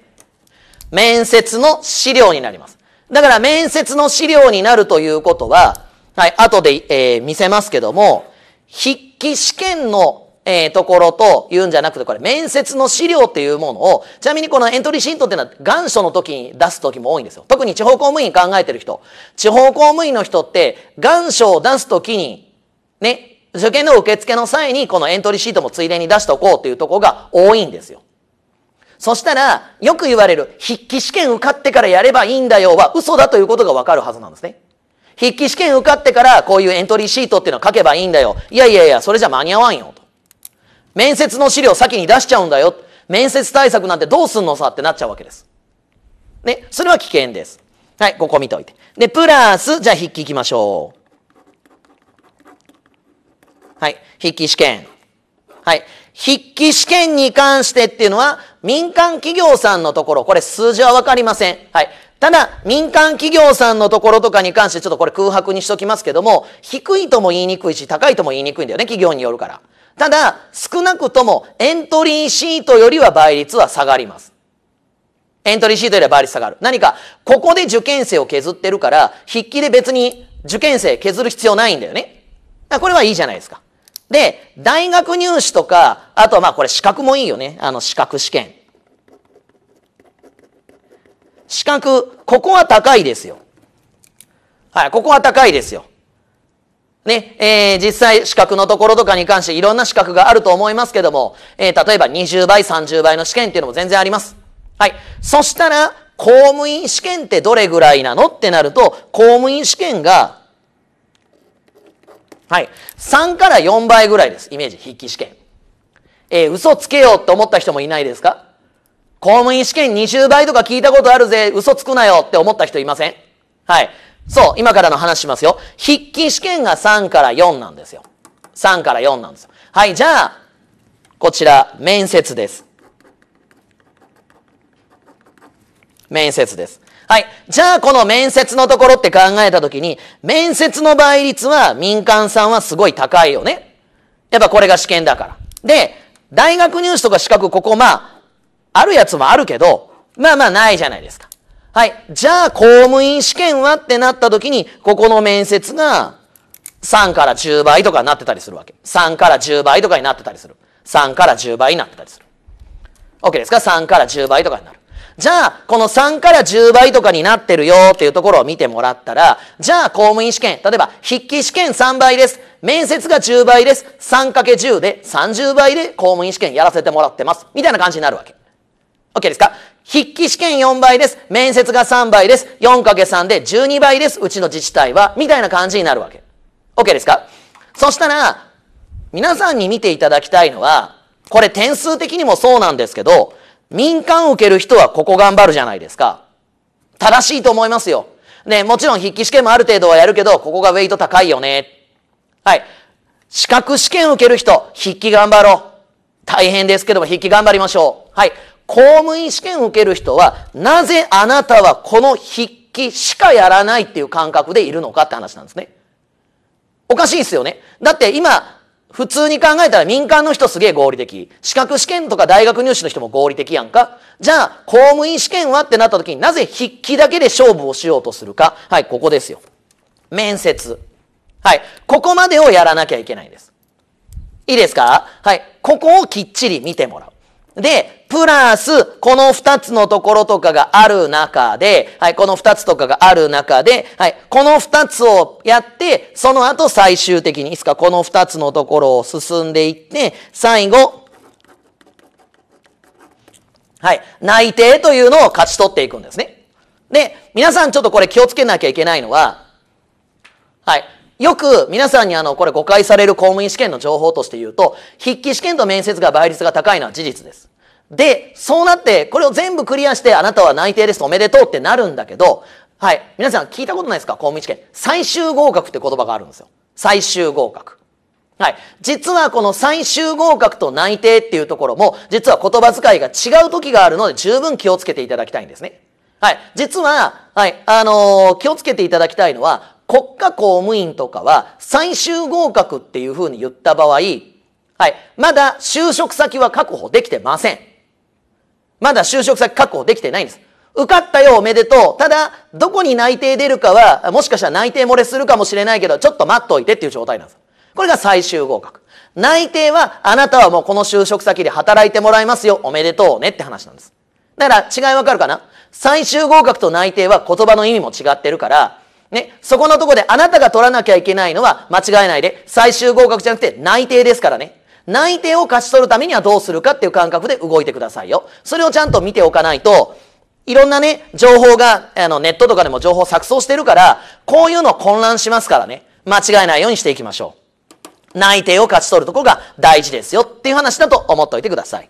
面接の資料になります。だから面接の資料になるということは、はい、後で、えー、見せますけども、筆記試験の、えー、ところと言うんじゃなくて、これ面接の資料っていうものを、ちなみにこのエントリーシートっていうのは願書の時に出す時も多いんですよ。特に地方公務員考えてる人。地方公務員の人って願書を出す時に、ね、受験の受付の際にこのエントリーシートもついでに出しておこうというとこが多いんですよ。そしたら、よく言われる筆記試験受かってからやればいいんだよは嘘だということがわかるはずなんですね。筆記試験受かってからこういうエントリーシートっていうのを書けばいいんだよ。いやいやいや、それじゃ間に合わんよと。面接の資料先に出しちゃうんだよ。面接対策なんてどうすんのさってなっちゃうわけです。ね、それは危険です。はい、ここ見ておいて。で、プラス、じゃあ筆記行きましょう。筆記試験。はい。筆記試験に関してっていうのは、民間企業さんのところ、これ数字はわかりません。はい。ただ、民間企業さんのところとかに関して、ちょっとこれ空白にしときますけども、低いとも言いにくいし、高いとも言いにくいんだよね、企業によるから。ただ、少なくともエントリーシートよりは倍率は下がります。エントリーシートよりは倍率下がる。何か、ここで受験生を削ってるから、筆記で別に受験生削る必要ないんだよね。これはいいじゃないですか。で、大学入試とか、あとはまあこれ資格もいいよね。あの資格試験。資格、ここは高いですよ。はい、ここは高いですよ。ね、えー、実際資格のところとかに関していろんな資格があると思いますけども、えー、例えば20倍、30倍の試験っていうのも全然あります。はい。そしたら、公務員試験ってどれぐらいなのってなると、公務員試験がはい。3から4倍ぐらいです。イメージ、筆記試験。えー、嘘つけよって思った人もいないですか公務員試験20倍とか聞いたことあるぜ、嘘つくなよって思った人いませんはい。そう、今からの話しますよ。筆記試験が3から4なんですよ。3から4なんですよ。はい、じゃあ、こちら、面接です。面接です。はい。じゃあ、この面接のところって考えたときに、面接の倍率は民間さんはすごい高いよね。やっぱこれが試験だから。で、大学入試とか資格ここまあ、あるやつもあるけど、まあまあないじゃないですか。はい。じゃあ、公務員試験はってなったときに、ここの面接が3から10倍とかになってたりするわけ。3から10倍とかになってたりする。3から10倍になってたりする。OK ですか ?3 から10倍とかになる。じゃあ、この3から10倍とかになってるよっていうところを見てもらったら、じゃあ、公務員試験、例えば、筆記試験3倍です。面接が10倍です。3×10 で30倍で公務員試験やらせてもらってます。みたいな感じになるわけ。OK ですか筆記試験4倍です。面接が3倍です。4×3 で12倍です。うちの自治体は。みたいな感じになるわけ。OK ですかそしたら、皆さんに見ていただきたいのは、これ点数的にもそうなんですけど、民間受ける人はここ頑張るじゃないですか。正しいと思いますよ。ね、もちろん筆記試験もある程度はやるけど、ここがウェイト高いよね。はい。資格試験受ける人、筆記頑張ろう。大変ですけども、筆記頑張りましょう。はい。公務員試験受ける人は、なぜあなたはこの筆記しかやらないっていう感覚でいるのかって話なんですね。おかしいですよね。だって今、普通に考えたら民間の人すげえ合理的。資格試験とか大学入試の人も合理的やんか。じゃあ、公務員試験はってなった時になぜ筆記だけで勝負をしようとするか。はい、ここですよ。面接。はい、ここまでをやらなきゃいけないんです。いいですかはい、ここをきっちり見てもらう。で、プラス、この二つのところとかがある中で、はい、この二つとかがある中で、はい、この二つをやって、その後最終的に、いつかこの二つのところを進んでいって、最後、はい、内定というのを勝ち取っていくんですね。で、皆さんちょっとこれ気をつけなきゃいけないのは、はい、よく皆さんにあの、これ誤解される公務員試験の情報として言うと、筆記試験と面接が倍率が高いのは事実です。で、そうなって、これを全部クリアして、あなたは内定です、おめでとうってなるんだけど、はい。皆さん聞いたことないですか公務員試験。最終合格って言葉があるんですよ。最終合格。はい。実はこの最終合格と内定っていうところも、実は言葉遣いが違う時があるので、十分気をつけていただきたいんですね。はい。実は、はい。あのー、気をつけていただきたいのは、国家公務員とかは最終合格っていうふうに言った場合、はい、まだ就職先は確保できてません。まだ就職先確保できてないんです。受かったよおめでとう。ただ、どこに内定出るかは、もしかしたら内定漏れするかもしれないけど、ちょっと待っといてっていう状態なんです。これが最終合格。内定は、あなたはもうこの就職先で働いてもらいますよ。おめでとうねって話なんです。だから、違いわかるかな最終合格と内定は言葉の意味も違ってるから、ね、そこのとこであなたが取らなきゃいけないのは間違えないで、最終合格じゃなくて内定ですからね。内定を勝ち取るためにはどうするかっていう感覚で動いてくださいよ。それをちゃんと見ておかないと、いろんなね、情報が、あの、ネットとかでも情報錯綜してるから、こういうの混乱しますからね。間違えないようにしていきましょう。内定を勝ち取るとこが大事ですよっていう話だと思っておいてください。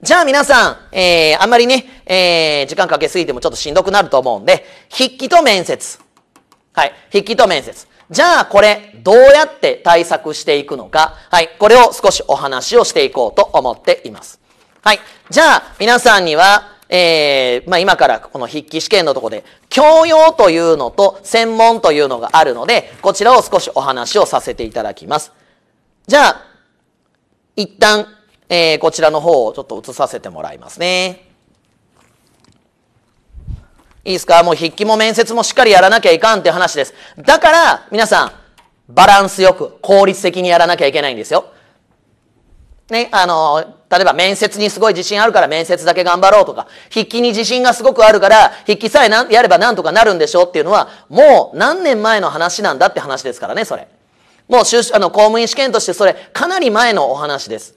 じゃあ皆さん、えー、あんまりね、えー、時間かけすぎてもちょっとしんどくなると思うんで、筆記と面接。はい。筆記と面接。じゃあこれ、どうやって対策していくのか。はい。これを少しお話をしていこうと思っています。はい。じゃあ、皆さんには、えー、まあ、今からこの筆記試験のとこで、教養というのと専門というのがあるので、こちらを少しお話をさせていただきます。じゃあ、一旦、えー、こちらの方をちょっと映させてもらいますね。いいですかもう筆記も面接もしっかりやらなきゃいかんって話です。だから、皆さん、バランスよく、効率的にやらなきゃいけないんですよ。ね、あの、例えば面接にすごい自信あるから面接だけ頑張ろうとか、筆記に自信がすごくあるから、筆記さえやればなんとかなるんでしょうっていうのは、もう何年前の話なんだって話ですからね、それ。もうあの公務員試験としてそれ、かなり前のお話です。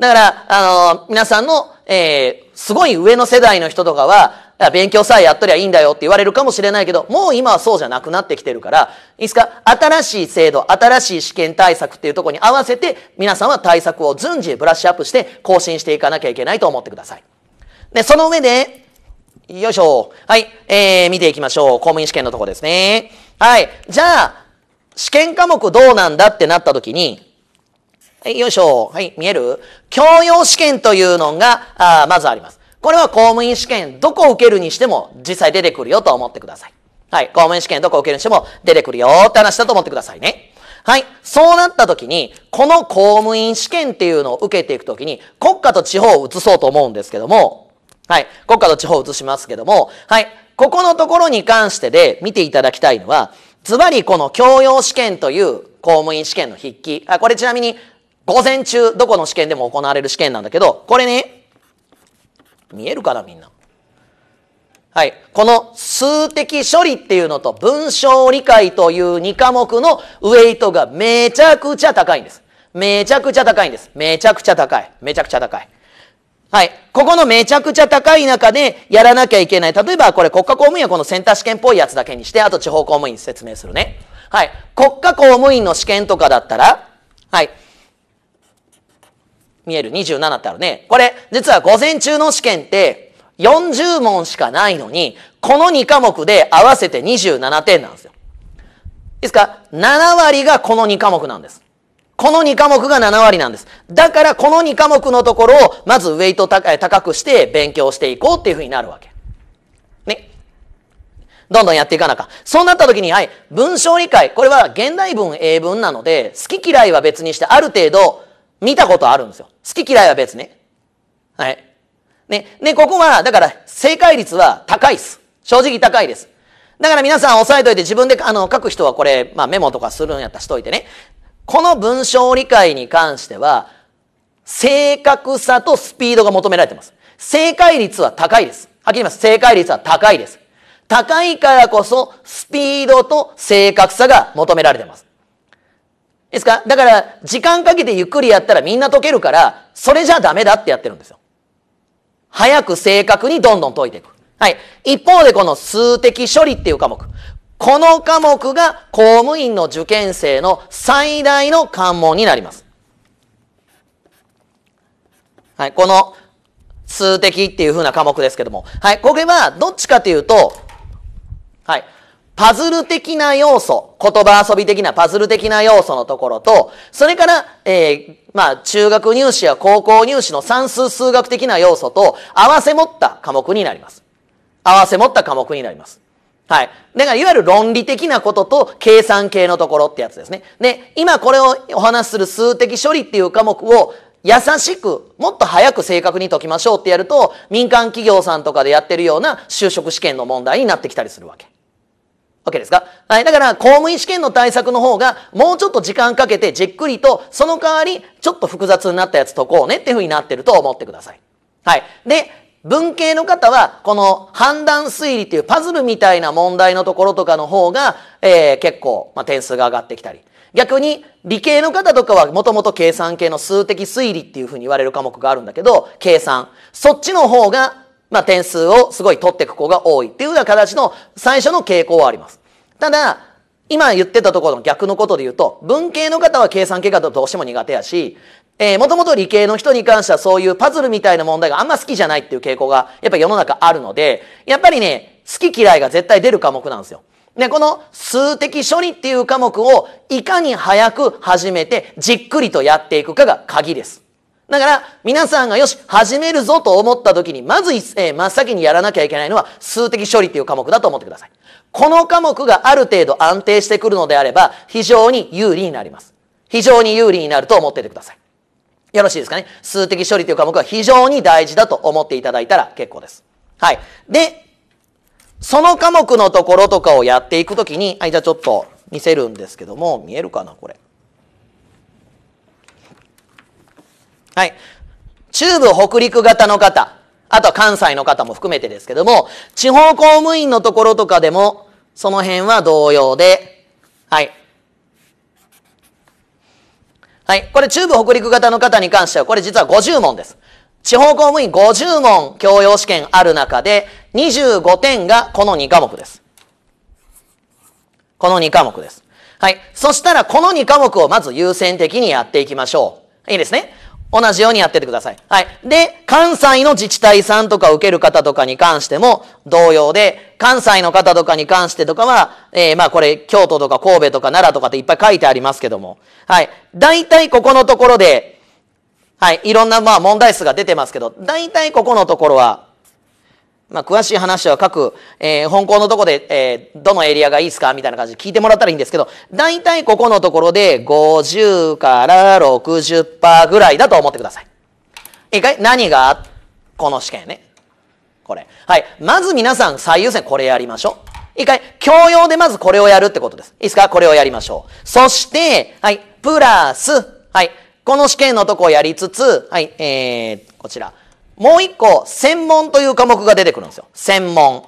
だから、あの、皆さんのえー、すごい上の世代の人とかは、勉強さえやっとりゃいいんだよって言われるかもしれないけど、もう今はそうじゃなくなってきてるから、いいですか新しい制度、新しい試験対策っていうところに合わせて、皆さんは対策を順次ブラッシュアップして更新していかなきゃいけないと思ってください。で、その上で、よいしょ。はい。えー、見ていきましょう。公務員試験のとこですね。はい。じゃあ、試験科目どうなんだってなった時に、よいしょ。はい、見える教養試験というのが、あまずあります。これは公務員試験、どこを受けるにしても実際出てくるよと思ってください。はい、公務員試験どこを受けるにしても出てくるよって話だと思ってくださいね。はい。そうなった時に、この公務員試験っていうのを受けていく時に、国家と地方を移そうと思うんですけども、はい。国家と地方を移しますけども、はい。ここのところに関してで見ていただきたいのは、ズバリこの教養試験という公務員試験の筆記。あ、これちなみに午前中、どこの試験でも行われる試験なんだけど、これね、見えるかなみんな。はい。この数的処理っていうのと文章理解という2科目のウェイトがめちゃくちゃ高いんです。めちゃくちゃ高いんです。めちゃくちゃ高い。めちゃくちゃ高い。はい。ここのめちゃくちゃ高い中でやらなきゃいけない。例えばこれ国家公務員はこのセンター試験っぽいやつだけにして、あと地方公務員説明するね。はい。国家公務員の試験とかだったら、はい。見える27ってあるね。これ、実は午前中の試験って40問しかないのに、この2科目で合わせて27点なんですよ。いいですか ?7 割がこの2科目なんです。この2科目が7割なんです。だからこの2科目のところを、まずウェイト高くして勉強していこうっていうふうになるわけ。ね。どんどんやっていかなか。そうなった時に、はい、文章理解。これは現代文、英文なので、好き嫌いは別にしてある程度、見たことあるんですよ。好き嫌いは別ね。はい。ね、ね、ここは、だから、正解率は高いです。正直高いです。だから皆さん押さえといて自分であの書く人はこれ、まあ、メモとかするんやったらしといてね。この文章理解に関しては、正確さとスピードが求められています。正解率は高いです。はっきり言います。正解率は高いです。高いからこそ、スピードと正確さが求められています。ですかだから、時間かけてゆっくりやったらみんな解けるから、それじゃダメだってやってるんですよ。早く正確にどんどん解いていく。はい。一方でこの数的処理っていう科目。この科目が公務員の受験生の最大の関門になります。はい。この数的っていうふうな科目ですけども。はい。これはどっちかというと、はい。パズル的な要素、言葉遊び的なパズル的な要素のところと、それから、えー、まあ、中学入試や高校入試の算数数学的な要素と合わせ持った科目になります。合わせ持った科目になります。はい。だから、いわゆる論理的なことと計算系のところってやつですね。で、今これをお話しする数的処理っていう科目を優しく、もっと早く正確に解きましょうってやると、民間企業さんとかでやってるような就職試験の問題になってきたりするわけ。わけですか、はい、だから公務員試験の対策の方がもうちょっと時間かけてじっくりとその代わりちょっと複雑になったやつ解こうねっていうふうになってると思ってください。はい。で、文系の方はこの判断推理というパズルみたいな問題のところとかの方が、えー、結構、まあ、点数が上がってきたり。逆に理系の方とかはもともと計算系の数的推理っていうふうに言われる科目があるんだけど、計算。そっちの方がまあ、点数をすごい取っていく子が多いっていうような形の最初の傾向はあります。ただ、今言ってたところの逆のことで言うと、文系の方は計算結果とどうしても苦手やし、えー、もともと理系の人に関してはそういうパズルみたいな問題があんま好きじゃないっていう傾向が、やっぱ世の中あるので、やっぱりね、好き嫌いが絶対出る科目なんですよ。で、この数的処理っていう科目をいかに早く始めてじっくりとやっていくかが鍵です。だから、皆さんがよし、始めるぞと思った時に、まず、えー、真っ先にやらなきゃいけないのは、数的処理っていう科目だと思ってください。この科目がある程度安定してくるのであれば、非常に有利になります。非常に有利になると思っててください。よろしいですかね。数的処理という科目は非常に大事だと思っていただいたら結構です。はい。で、その科目のところとかをやっていくときに、はい、じゃあちょっと見せるんですけども、見えるかな、これ。はい。中部北陸型の方、あとは関西の方も含めてですけども、地方公務員のところとかでも、その辺は同様で、はい。はい。これ中部北陸型の方に関しては、これ実は50問です。地方公務員50問教養試験ある中で、25点がこの2科目です。この2科目です。はい。そしたら、この2科目をまず優先的にやっていきましょう。いいですね。同じようにやっててください。はい。で、関西の自治体さんとか受ける方とかに関しても同様で、関西の方とかに関してとかは、えー、まあこれ、京都とか神戸とか奈良とかっていっぱい書いてありますけども、はい。大体ここのところで、はい。いろんなまあ問題数が出てますけど、大体ここのところは、まあ、詳しい話は各、えー、本校のとこで、えー、どのエリアがいいですかみたいな感じで聞いてもらったらいいんですけど、大体ここのところで50から60%ぐらいだと思ってください。いいかい何が、この試験ね。これ。はい。まず皆さん最優先これやりましょう。いいかい教養でまずこれをやるってことです。いいですかこれをやりましょう。そして、はい。プラス、はい。この試験のとこをやりつつ、はい。えー、こちら。もう一個、専門という科目が出てくるんですよ。専門。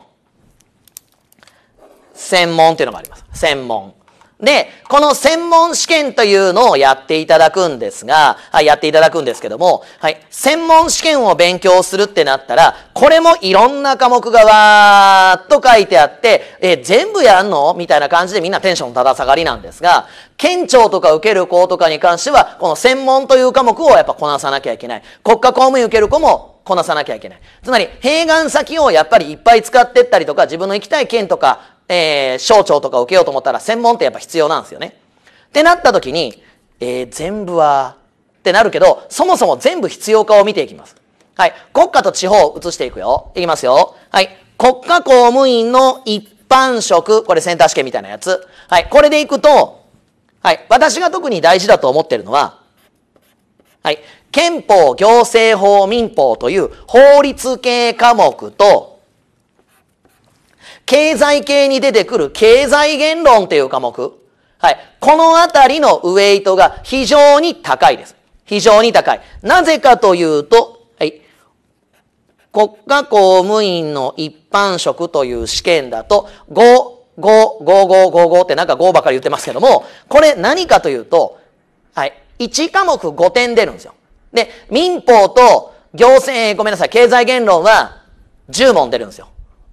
専門っていうのがあります。専門。で、この専門試験というのをやっていただくんですが、はい、やっていただくんですけども、はい、専門試験を勉強するってなったら、これもいろんな科目がわーっと書いてあって、え、全部やんのみたいな感じでみんなテンションただ下がりなんですが、県庁とか受ける子とかに関しては、この専門という科目をやっぱこなさなきゃいけない。国家公務員受ける子もこなさなきゃいけない。つまり、併願先をやっぱりいっぱい使ってったりとか、自分の行きたい県とかえー、省庁とか受けようと思ったら専門ってやっぱ必要なんですよね。ってなった時に、えー、全部は、ってなるけど、そもそも全部必要化を見ていきます。はい。国家と地方を移していくよ。いきますよ。はい。国家公務員の一般職。これセンター試験みたいなやつ。はい。これでいくと、はい。私が特に大事だと思ってるのは、はい。憲法、行政法、民法という法律系科目と、経済系に出てくる経済言論っていう科目。はい。このあたりのウェイトが非常に高いです。非常に高い。なぜかというと、はい。国家公務員の一般職という試験だと、5、5、5、5、5ってなんか5ばかり言ってますけども、これ何かというと、はい。1科目5点出るんですよ。で、民法と行政、ごめんなさい、経済言論は10問出るんですよ。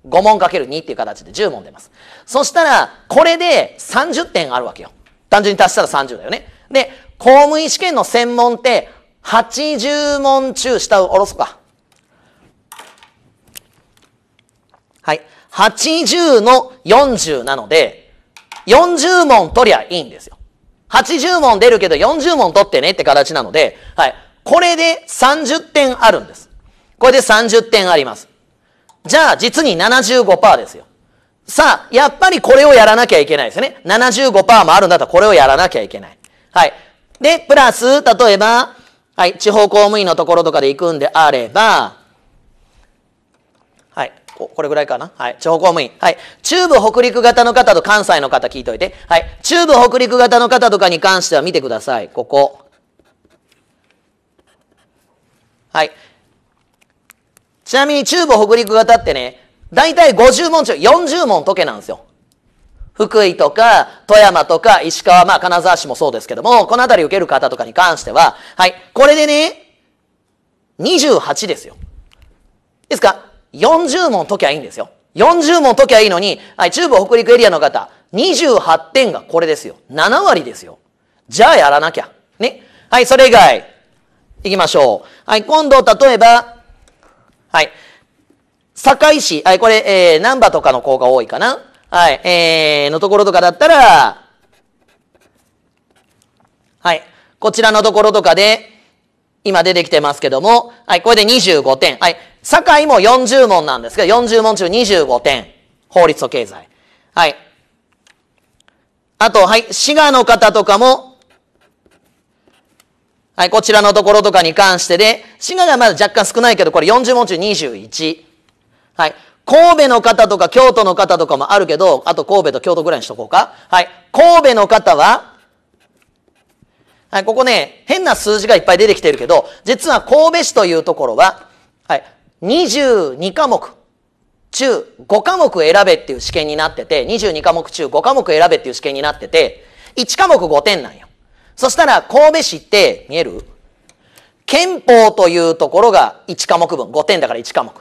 5問かける2っていう形で10問出ます。そしたら、これで30点あるわけよ。単純に足したら30だよね。で、公務員試験の専門って、80問中、下を下ろすか。はい。80の40なので、40問取りゃいいんですよ。80問出るけど40問取ってねって形なので、はい。これで30点あるんです。これで30点あります。じゃあ実に75%ですよ。さあ、やっぱりこれをやらなきゃいけないですね。75%もあるんだったらこれをやらなきゃいけない。はい。で、プラス、例えば、はい、地方公務員のところとかで行くんであれば、はい、ここれぐらいかな。はい、地方公務員。はい、中部北陸型の方と関西の方聞いといて。はい、中部北陸型の方とかに関しては見てください。ここ。はい。ちなみに中部北陸型ってね、大体50問中40問解けなんですよ。福井とか、富山とか、石川、まあ、金沢市もそうですけども、この辺り受ける方とかに関しては、はい、これでね、28ですよ。いいですか ?40 問解きゃいいんですよ。40問解きゃいいのに、はい、中部北陸エリアの方、28点がこれですよ。7割ですよ。じゃあやらなきゃ。ね。はい、それ以外、行きましょう。はい、今度、例えば、はい。堺市、はい、これ、えー、難波とかの子が多いかな。はい、えー、のところとかだったら、はい、こちらのところとかで、今出てきてますけども、はい、これで25点。はい、堺も40問なんですけど、40問中25点。法律と経済。はい。あと、はい、滋賀の方とかも、はい、こちらのところとかに関してで、滋賀がまだ若干少ないけど、これ40問中21。はい。神戸の方とか京都の方とかもあるけど、あと神戸と京都ぐらいにしとこうか。はい。神戸の方は、はい、ここね、変な数字がいっぱい出てきてるけど、実は神戸市というところは、はい、22科目中5科目選べっていう試験になってて、22科目中5科目選べっていう試験になってて、1科目5点なんよ。そしたら神戸市って見える憲法というところが1科目分5点だから1科目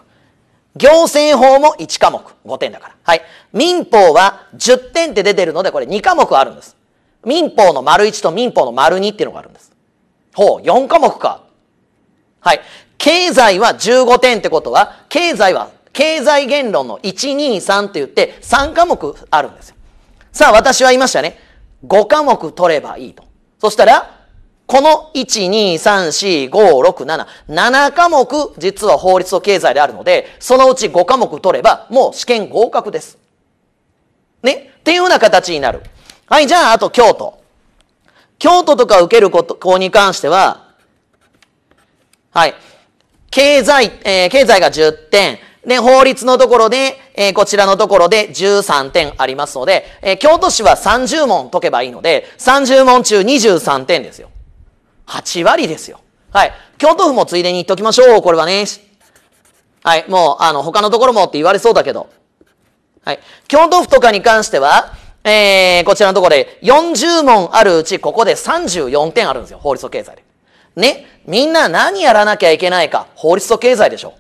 行政法も1科目5点だからはい民法は10点って出てるのでこれ2科目あるんです民法の丸1と民法の丸2っていうのがあるんですほう4科目かはい経済は15点ってことは経済は経済言論の123って言って3科目あるんですよさあ私は言いましたね5科目取ればいいとそしたら、この1,2,3,4,5,6,7、7科目、実は法律と経済であるので、そのうち5科目取れば、もう試験合格です。ねっていうような形になる。はい、じゃあ、あと京都。京都とか受けることこに関しては、はい、経済、えー、経済が10点、で、法律のところで、えー、こちらのところで13点ありますので、えー、京都市は30問解けばいいので、30問中23点ですよ。8割ですよ。はい。京都府もついでに言っときましょう。これはね。はい。もう、あの、他のところもって言われそうだけど。はい。京都府とかに関しては、えー、こちらのところで40問あるうち、ここで34点あるんですよ。法律と経済で。ね。みんな何やらなきゃいけないか。法律と経済でしょ。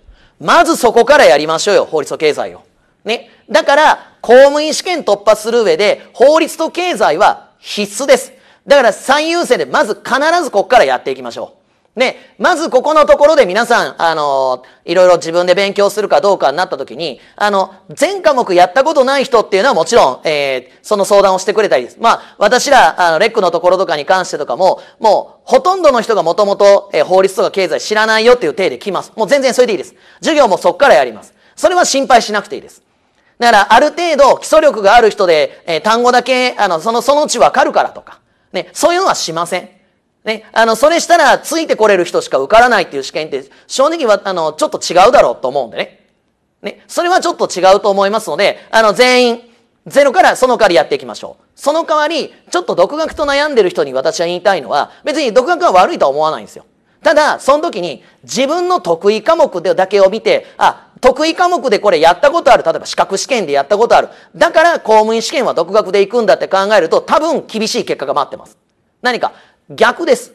まずそこからやりましょうよ、法律と経済を。ね。だから、公務員試験突破する上で、法律と経済は必須です。だから最優先で、まず必ずここからやっていきましょう。で、まずここのところで皆さん、あの、いろいろ自分で勉強するかどうかになった時に、あの、全科目やったことない人っていうのはもちろん、えー、その相談をしてくれたりです。まあ、私ら、あの、レックのところとかに関してとかも、もう、ほとんどの人がもともと、えー、法律とか経済知らないよっていう体で来ます。もう全然それでいいです。授業もそっからやります。それは心配しなくていいです。だから、ある程度、基礎力がある人で、えー、単語だけ、あの、その、そのうちわかるからとか、ね、そういうのはしません。ね、あの、それしたら、ついてこれる人しか受からないっていう試験って、正直は、あの、ちょっと違うだろうと思うんでね。ね、それはちょっと違うと思いますので、あの、全員、ゼロからその代わりやっていきましょう。その代わり、ちょっと独学と悩んでる人に私は言いたいのは、別に独学は悪いとは思わないんですよ。ただ、その時に自分の得意科目だけを見て、あ、得意科目でこれやったことある。例えば資格試験でやったことある。だから公務員試験は独学で行くんだって考えると、多分厳しい結果が待ってます。何か逆です。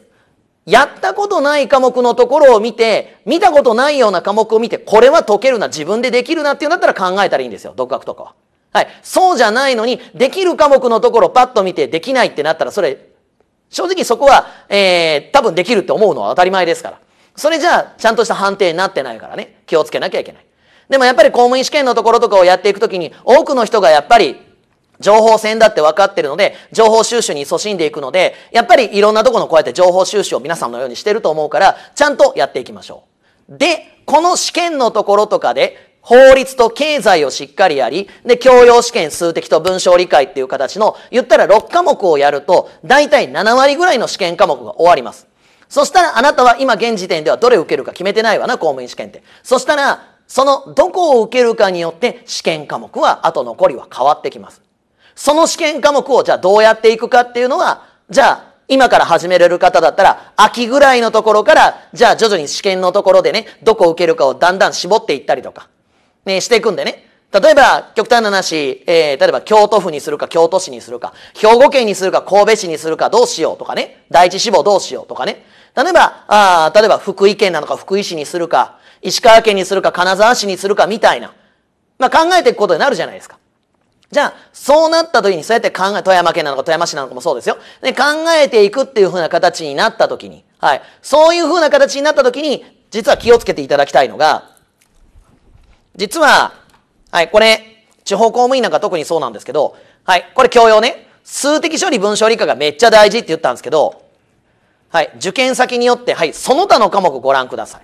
やったことない科目のところを見て、見たことないような科目を見て、これは解けるな、自分でできるなっていうんだったら考えたらいいんですよ、独学とかは。はい。そうじゃないのに、できる科目のところパッと見て、できないってなったら、それ、正直そこは、えー、多分できるって思うのは当たり前ですから。それじゃあ、ちゃんとした判定になってないからね、気をつけなきゃいけない。でもやっぱり公務員試験のところとかをやっていくときに、多くの人がやっぱり情報戦だって分かってるので、情報収集に勤しんでいくので、やっぱりいろんなとこのこうやって情報収集を皆さんのようにしてると思うから、ちゃんとやっていきましょう。で、この試験のところとかで、法律と経済をしっかりやり、で、教養試験、数的と文章理解っていう形の、言ったら6科目をやると、大体7割ぐらいの試験科目が終わります。そしたらあなたは今現時点ではどれ受けるか決めてないわな、公務員試験って。そしたら、そのどこを受けるかによって試験科目はあと残りは変わってきます。その試験科目をじゃあどうやっていくかっていうのは、じゃあ今から始めれる方だったら、秋ぐらいのところから、じゃあ徐々に試験のところでね、どこを受けるかをだんだん絞っていったりとか、ね、していくんでね。例えば、極端な話、えー、例えば京都府にするか京都市にするか、兵庫県にするか神戸市にするかどうしようとかね、第一志望どうしようとかね。例えば、あ例えば福井県なのか福井市にするか、石川県にするか金沢市にするかみたいな、まあ考えていくことになるじゃないですか。じゃあ、そうなった時に、そうやって考え、富山県なのか富山市なのかもそうですよ。で、考えていくっていうふうな形になった時に、はい。そういうふうな形になった時に、実は気をつけていただきたいのが、実は、はい、これ、地方公務員なんか特にそうなんですけど、はい、これ教養ね。数的処理文章理科がめっちゃ大事って言ったんですけど、はい、受験先によって、はい、その他の科目ご覧ください。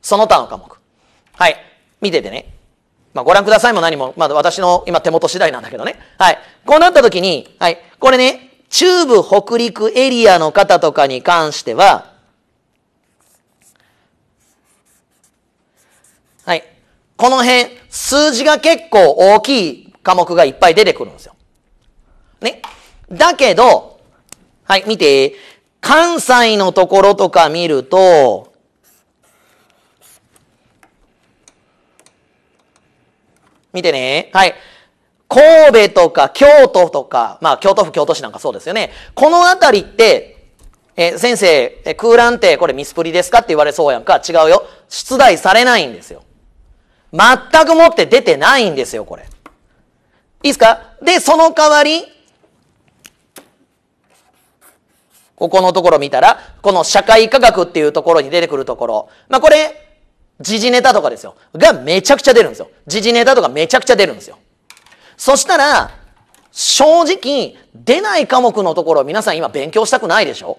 その他の科目。はい、見ててね。まあ、ご覧くださいも何も、まあ、私の今手元次第なんだけどね。はい。こうなった時に、はい。これね、中部北陸エリアの方とかに関しては、はい。この辺、数字が結構大きい科目がいっぱい出てくるんですよ。ね。だけど、はい、見て、関西のところとか見ると、見てね。はい。神戸とか京都とか、まあ京都府京都市なんかそうですよね。この辺りって、え先生、え空欄ってこれミスプリですかって言われそうやんか。違うよ。出題されないんですよ。全くもって出てないんですよ、これ。いいですかで、その代わり、ここのところ見たら、この社会科学っていうところに出てくるところ。まあこれ、時事ネタとかですよ。がめちゃくちゃ出るんですよ。時事ネタとかめちゃくちゃ出るんですよ。そしたら、正直、出ない科目のところ皆さん今勉強したくないでしょ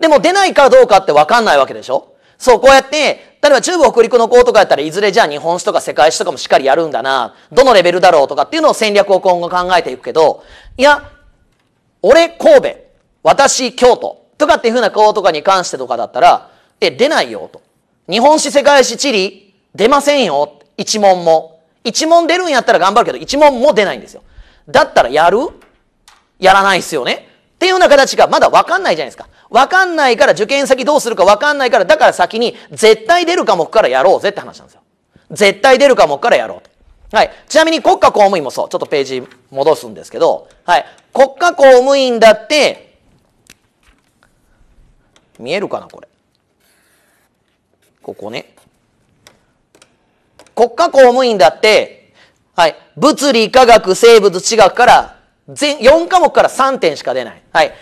でも出ないかどうかってわかんないわけでしょそう、こうやって、例えば中部北陸の子とかやったらいずれじゃあ日本史とか世界史とかもしっかりやるんだな、どのレベルだろうとかっていうのを戦略を今後考えていくけど、いや、俺神戸、私京都とかっていうふうな子とかに関してとかだったら、え、出ないよと。日本史世界史地理出ませんよ。一問も。一問出るんやったら頑張るけど、一問も出ないんですよ。だったらやるやらないっすよね。っていうような形がまだわかんないじゃないですか。わかんないから受験先どうするかわかんないから、だから先に絶対出る科目からやろうぜって話なんですよ。絶対出る科目からやろうと。はい。ちなみに国家公務員もそう。ちょっとページ戻すんですけど、はい。国家公務員だって、見えるかなこれ。ここね。国家公務員だって、はい、物理、科学、生物、地学から、全、4科目から3点しか出ない。はい。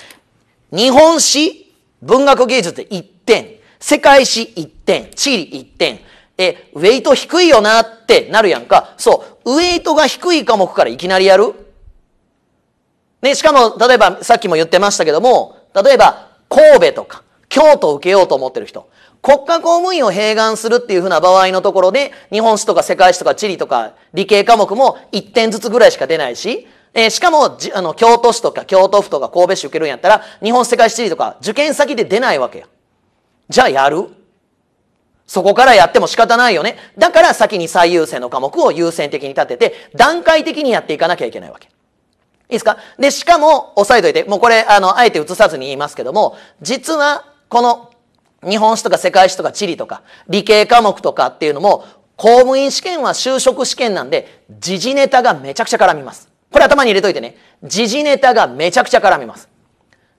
日本史、文学芸術で1点。世界史1点。地理1点。え、ウェイト低いよなってなるやんか。そう。ウェイトが低い科目からいきなりやるね、しかも、例えば、さっきも言ってましたけども、例えば、神戸とか、京都を受けようと思ってる人。国家公務員を併願するっていうふうな場合のところで、日本史とか世界史とか地理とか理系科目も1点ずつぐらいしか出ないし、えー、しかも、あの、京都市とか京都府とか神戸市受けるんやったら、日本世界史地理とか受験先で出ないわけや。じゃあやるそこからやっても仕方ないよね。だから先に最優先の科目を優先的に立てて、段階的にやっていかなきゃいけないわけ。いいですかで、しかも、押さえといて、もうこれ、あの、あえて映さずに言いますけども、実は、この日本史とか世界史とか地理とか理系科目とかっていうのも公務員試験は就職試験なんで時事ネタがめちゃくちゃ絡みます。これ頭に入れといてね。時事ネタがめちゃくちゃ絡みます。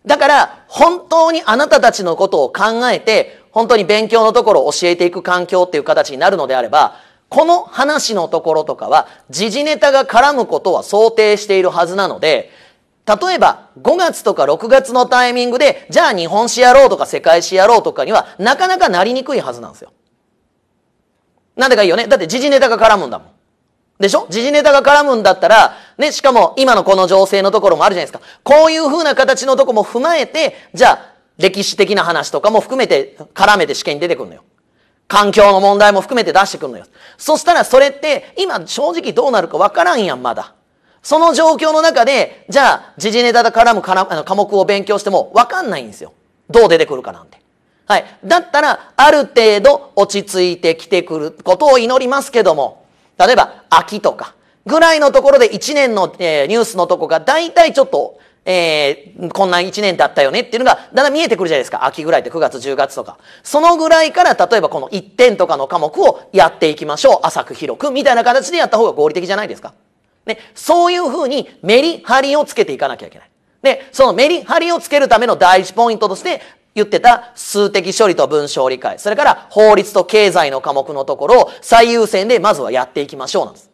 だから本当にあなたたちのことを考えて本当に勉強のところを教えていく環境っていう形になるのであればこの話のところとかは時事ネタが絡むことは想定しているはずなので例えば5月とか6月のタイミングでじゃあ日本史やろうとか世界史やろうとかにはなかなかなりにくいはずなんですよ。なんでかいいよねだって時事ネタが絡むんだもん。でしょ時事ネタが絡むんだったら、ね、しかも今のこの情勢のところもあるじゃないですか。こういう風な形のとこも踏まえて、じゃあ歴史的な話とかも含めて絡めて試験に出てくるのよ。環境の問題も含めて出してくるのよ。そしたらそれって今正直どうなるかわからんやん、まだ。その状況の中で、じゃあ、時事ネタからもあの科目を勉強しても分かんないんですよ。どう出てくるかなんて。はい。だったら、ある程度落ち着いてきてくることを祈りますけども、例えば、秋とか、ぐらいのところで1年の、えー、ニュースのとこが、だいたいちょっと、えー、こんな1年だったよねっていうのが、だんだん見えてくるじゃないですか。秋ぐらいって9月、10月とか。そのぐらいから、例えばこの1点とかの科目をやっていきましょう。浅く広く、みたいな形でやった方が合理的じゃないですか。ね、そういうふうにメリハリをつけていかなきゃいけない。で、そのメリハリをつけるための第一ポイントとして、言ってた数的処理と文章理解、それから法律と経済の科目のところを最優先でまずはやっていきましょうなんです。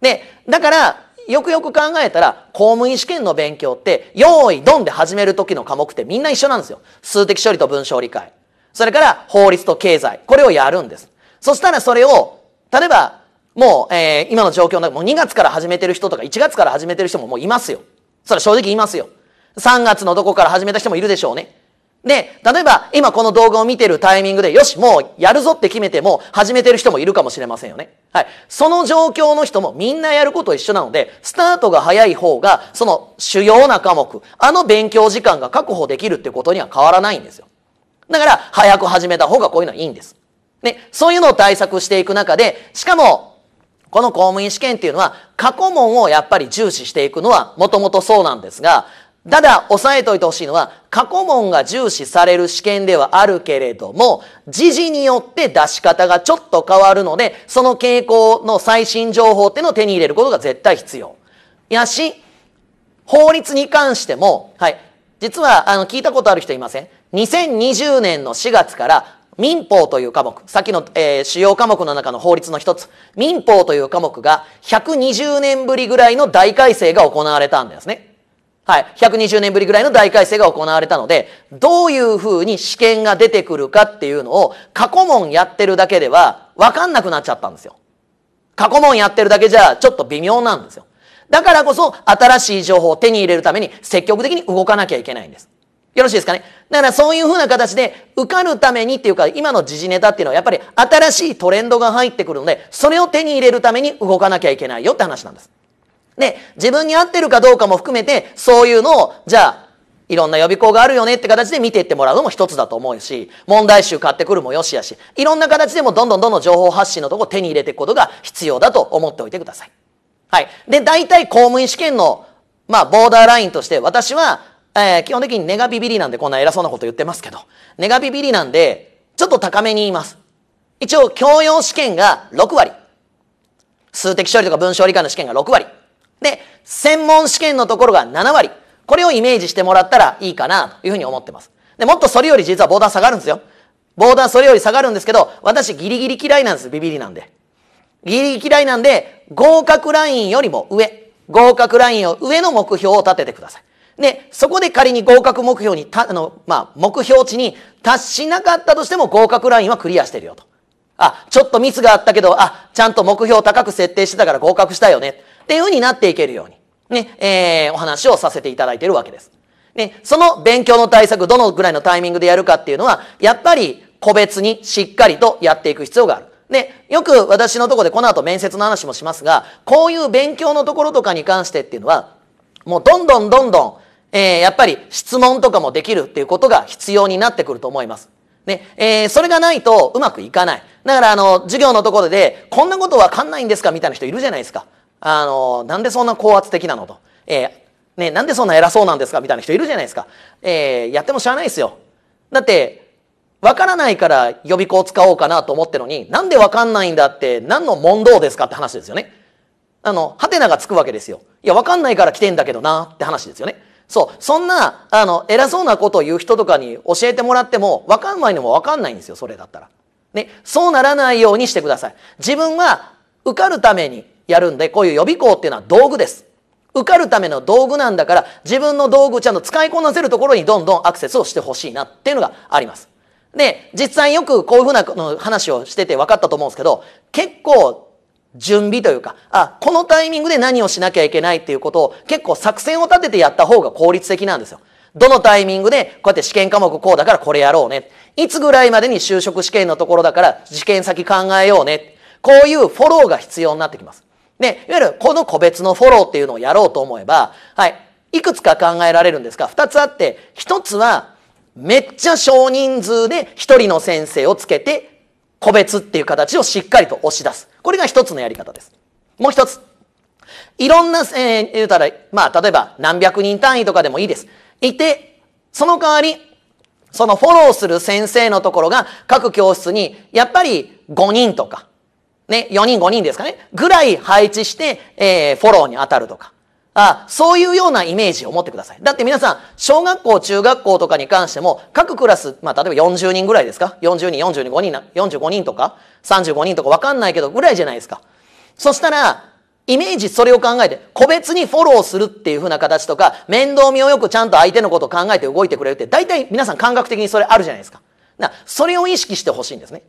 で、だから、よくよく考えたら、公務員試験の勉強って、用意ドンで始める時の科目ってみんな一緒なんですよ。数的処理と文章理解。それから法律と経済。これをやるんです。そしたらそれを、例えばもう、えー、今の状況の中、もう2月から始めてる人とか1月から始めてる人ももういますよ。それは正直いますよ。3月のどこから始めた人もいるでしょうね。で、例えば今この動画を見てるタイミングで、よし、もうやるぞって決めても始めてる人もいるかもしれませんよね。はい。その状況の人もみんなやること一緒なので、スタートが早い方が、その主要な科目、あの勉強時間が確保できるってことには変わらないんですよ。だから、早く始めた方がこういうのはいいんです。ね、そういうのを対策していく中で、しかも、この公務員試験っていうのは過去問をやっぱり重視していくのはもともとそうなんですが、ただ押さえておいてほしいのは過去問が重視される試験ではあるけれども、時事によって出し方がちょっと変わるので、その傾向の最新情報っていうのを手に入れることが絶対必要。やし、法律に関しても、はい。実は、あの、聞いたことある人いません ?2020 年の4月から民法という科目、さっきの、えー、主要科目の中の法律の一つ、民法という科目が120年ぶりぐらいの大改正が行われたんですね。はい。120年ぶりぐらいの大改正が行われたので、どういうふうに試験が出てくるかっていうのを過去問やってるだけでは分かんなくなっちゃったんですよ。過去問やってるだけじゃちょっと微妙なんですよ。だからこそ新しい情報を手に入れるために積極的に動かなきゃいけないんです。よろしいですかねだからそういうふうな形で受かるためにっていうか、今の時事ネタっていうのはやっぱり新しいトレンドが入ってくるので、それを手に入れるために動かなきゃいけないよって話なんです。で、自分に合ってるかどうかも含めて、そういうのを、じゃあ、いろんな予備校があるよねって形で見ていってもらうのも一つだと思うし、問題集買ってくるもよしやし、いろんな形でもどんどんどんどん情報発信のとこ手に入れていくことが必要だと思っておいてください。はい。で、大体公務員試験の、まあ、ボーダーラインとして私は、えー、基本的にネガビビリなんでこんな偉そうなこと言ってますけど、ネガビビリなんで、ちょっと高めに言います。一応、教養試験が6割。数的処理とか文章理科の試験が6割。で、専門試験のところが7割。これをイメージしてもらったらいいかなというふうに思ってます。で、もっとそれより実はボーダー下がるんですよ。ボーダーそれより下がるんですけど、私ギリギリ嫌いなんです、ビビリなんで。ギリギリ嫌いなんで、合格ラインよりも上、合格ラインを上の目標を立ててください。で、そこで仮に合格目標に、たあの、まあ、目標値に達しなかったとしても合格ラインはクリアしてるよと。あ、ちょっとミスがあったけど、あ、ちゃんと目標高く設定してたから合格したよね。っていう風になっていけるように、ね、えー、お話をさせていただいているわけです。ね、その勉強の対策、どのぐらいのタイミングでやるかっていうのは、やっぱり個別にしっかりとやっていく必要がある。で、よく私のとこでこの後面接の話もしますが、こういう勉強のところとかに関してっていうのは、もうどんどんどんどんえー、やっぱり質問とかもできるっていうことが必要になってくると思います。ね、えー、それがないとうまくいかない。だから、あの、授業のところで、こんなことわかんないんですかみたいな人いるじゃないですか。あの、なんでそんな高圧的なのと。えー、ね、なんでそんな偉そうなんですかみたいな人いるじゃないですか。えー、やっても知らないですよ。だって、わからないから予備校使おうかなと思ってるのに、なんでわかんないんだって、何の問答ですかって話ですよね。あの、ハテナがつくわけですよ。いや、わかんないから来てんだけどなって話ですよね。そう。そんな、あの、偉そうなことを言う人とかに教えてもらっても、わかんないのもわかんないんですよ、それだったら。ね。そうならないようにしてください。自分は受かるためにやるんで、こういう予備校っていうのは道具です。受かるための道具なんだから、自分の道具ちゃんと使いこなせるところにどんどんアクセスをしてほしいなっていうのがあります。で、実際よくこういうふうな話をしてて分かったと思うんですけど、結構準備というか、あ、このタイミングで何をしなきゃいけないっていうことを結構作戦を立ててやった方が効率的なんですよ。どのタイミングでこうやって試験科目こうだからこれやろうね。いつぐらいまでに就職試験のところだから試験先考えようね。こういうフォローが必要になってきます。で、いわゆるこの個別のフォローっていうのをやろうと思えば、はい、いくつか考えられるんですが、二つあって、一つはめっちゃ少人数で一人の先生をつけて個別っていう形をしっかりと押し出す。これが一つのやり方です。もう一つ。いろんな、えー、言うたら、まあ、例えば何百人単位とかでもいいです。いて、その代わり、そのフォローする先生のところが各教室に、やっぱり5人とか、ね、4人5人ですかね、ぐらい配置して、えー、フォローに当たるとか。あそういうようなイメージを持ってください。だって皆さん、小学校、中学校とかに関しても、各クラス、まあ、例えば40人ぐらいですか ?40 人、45人な、45人とか、35人とかわかんないけど、ぐらいじゃないですか。そしたら、イメージそれを考えて、個別にフォローするっていう風な形とか、面倒見をよくちゃんと相手のことを考えて動いてくれるって、大体皆さん感覚的にそれあるじゃないですか。な、それを意識してほしいんですね。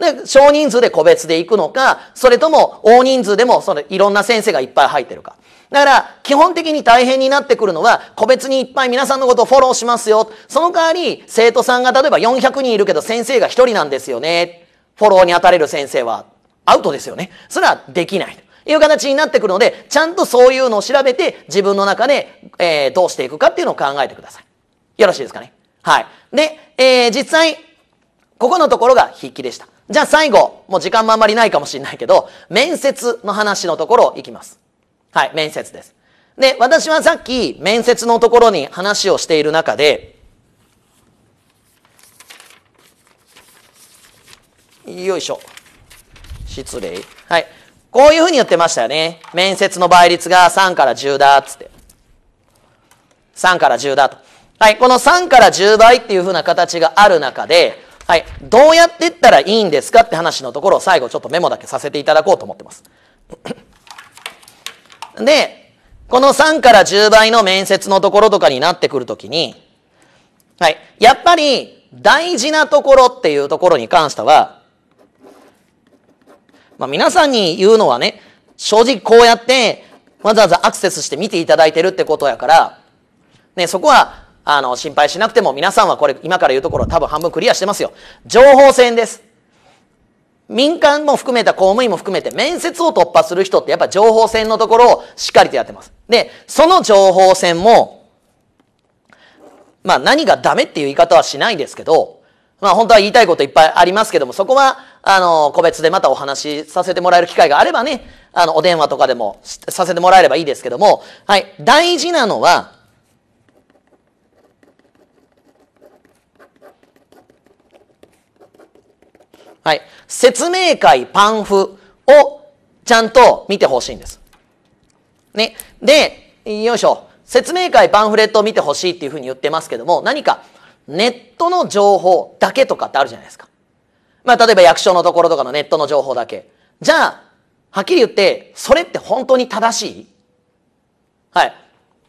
で、少人数で個別で行くのか、それとも大人数でも、そのいろんな先生がいっぱい入ってるか。だから、基本的に大変になってくるのは、個別にいっぱい皆さんのことをフォローしますよ。その代わり、生徒さんが例えば400人いるけど、先生が1人なんですよね。フォローに当たれる先生は、アウトですよね。それはできない。という形になってくるので、ちゃんとそういうのを調べて、自分の中で、えー、どうしていくかっていうのを考えてください。よろしいですかね。はい。で、えー、実際、ここのところが筆記でした。じゃあ最後、もう時間もあんまりないかもしれないけど、面接の話のところいきます。はい、面接です。で、私はさっき面接のところに話をしている中で、よいしょ。失礼。はい。こういうふうに言ってましたよね。面接の倍率が3から10だ、つって。3から10だと。はい。この3から10倍っていうふうな形がある中で、はい。どうやっていったらいいんですかって話のところを最後ちょっとメモだけさせていただこうと思ってます。で、この3から10倍の面接のところとかになってくるときに、はい、やっぱり大事なところっていうところに関しては、まあ皆さんに言うのはね、正直こうやってわざわざアクセスして見ていただいてるってことやから、ね、そこはあの心配しなくても皆さんはこれ今から言うところ多分半分クリアしてますよ。情報戦です。民間も含めた公務員も含めて面接を突破する人ってやっぱ情報戦のところをしっかりとやってます。で、その情報戦も、まあ何がダメっていう言い方はしないですけど、まあ本当は言いたいこといっぱいありますけども、そこは、あの、個別でまたお話しさせてもらえる機会があればね、あの、お電話とかでもさせてもらえればいいですけども、はい、大事なのは、はい。説明会パンフをちゃんと見てほしいんです。ね。で、よいしょ。説明会パンフレットを見てほしいっていうふうに言ってますけども、何かネットの情報だけとかってあるじゃないですか。まあ、例えば役所のところとかのネットの情報だけ。じゃあ、はっきり言って、それって本当に正しいはい。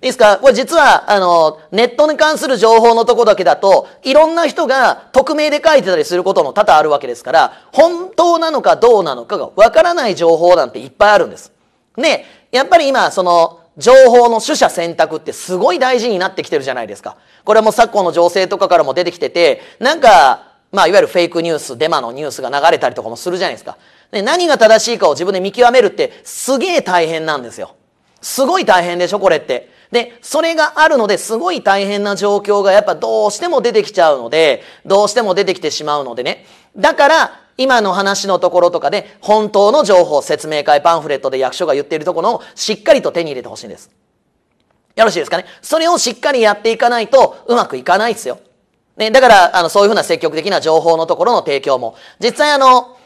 いいですかこれ実は、あの、ネットに関する情報のとこだけだと、いろんな人が匿名で書いてたりすることも多々あるわけですから、本当なのかどうなのかがわからない情報なんていっぱいあるんです。で、やっぱり今、その、情報の取捨選択ってすごい大事になってきてるじゃないですか。これも昨今の情勢とかからも出てきてて、なんか、まあ、いわゆるフェイクニュース、デマのニュースが流れたりとかもするじゃないですか。で何が正しいかを自分で見極めるってすげえ大変なんですよ。すごい大変でしょ、これって。で、それがあるのですごい大変な状況がやっぱどうしても出てきちゃうので、どうしても出てきてしまうのでね。だから、今の話のところとかで、本当の情報、説明会、パンフレットで役所が言っているところをしっかりと手に入れてほしいんです。よろしいですかねそれをしっかりやっていかないとうまくいかないですよ。ね、だから、あの、そういうふうな積極的な情報のところの提供も、実際あの、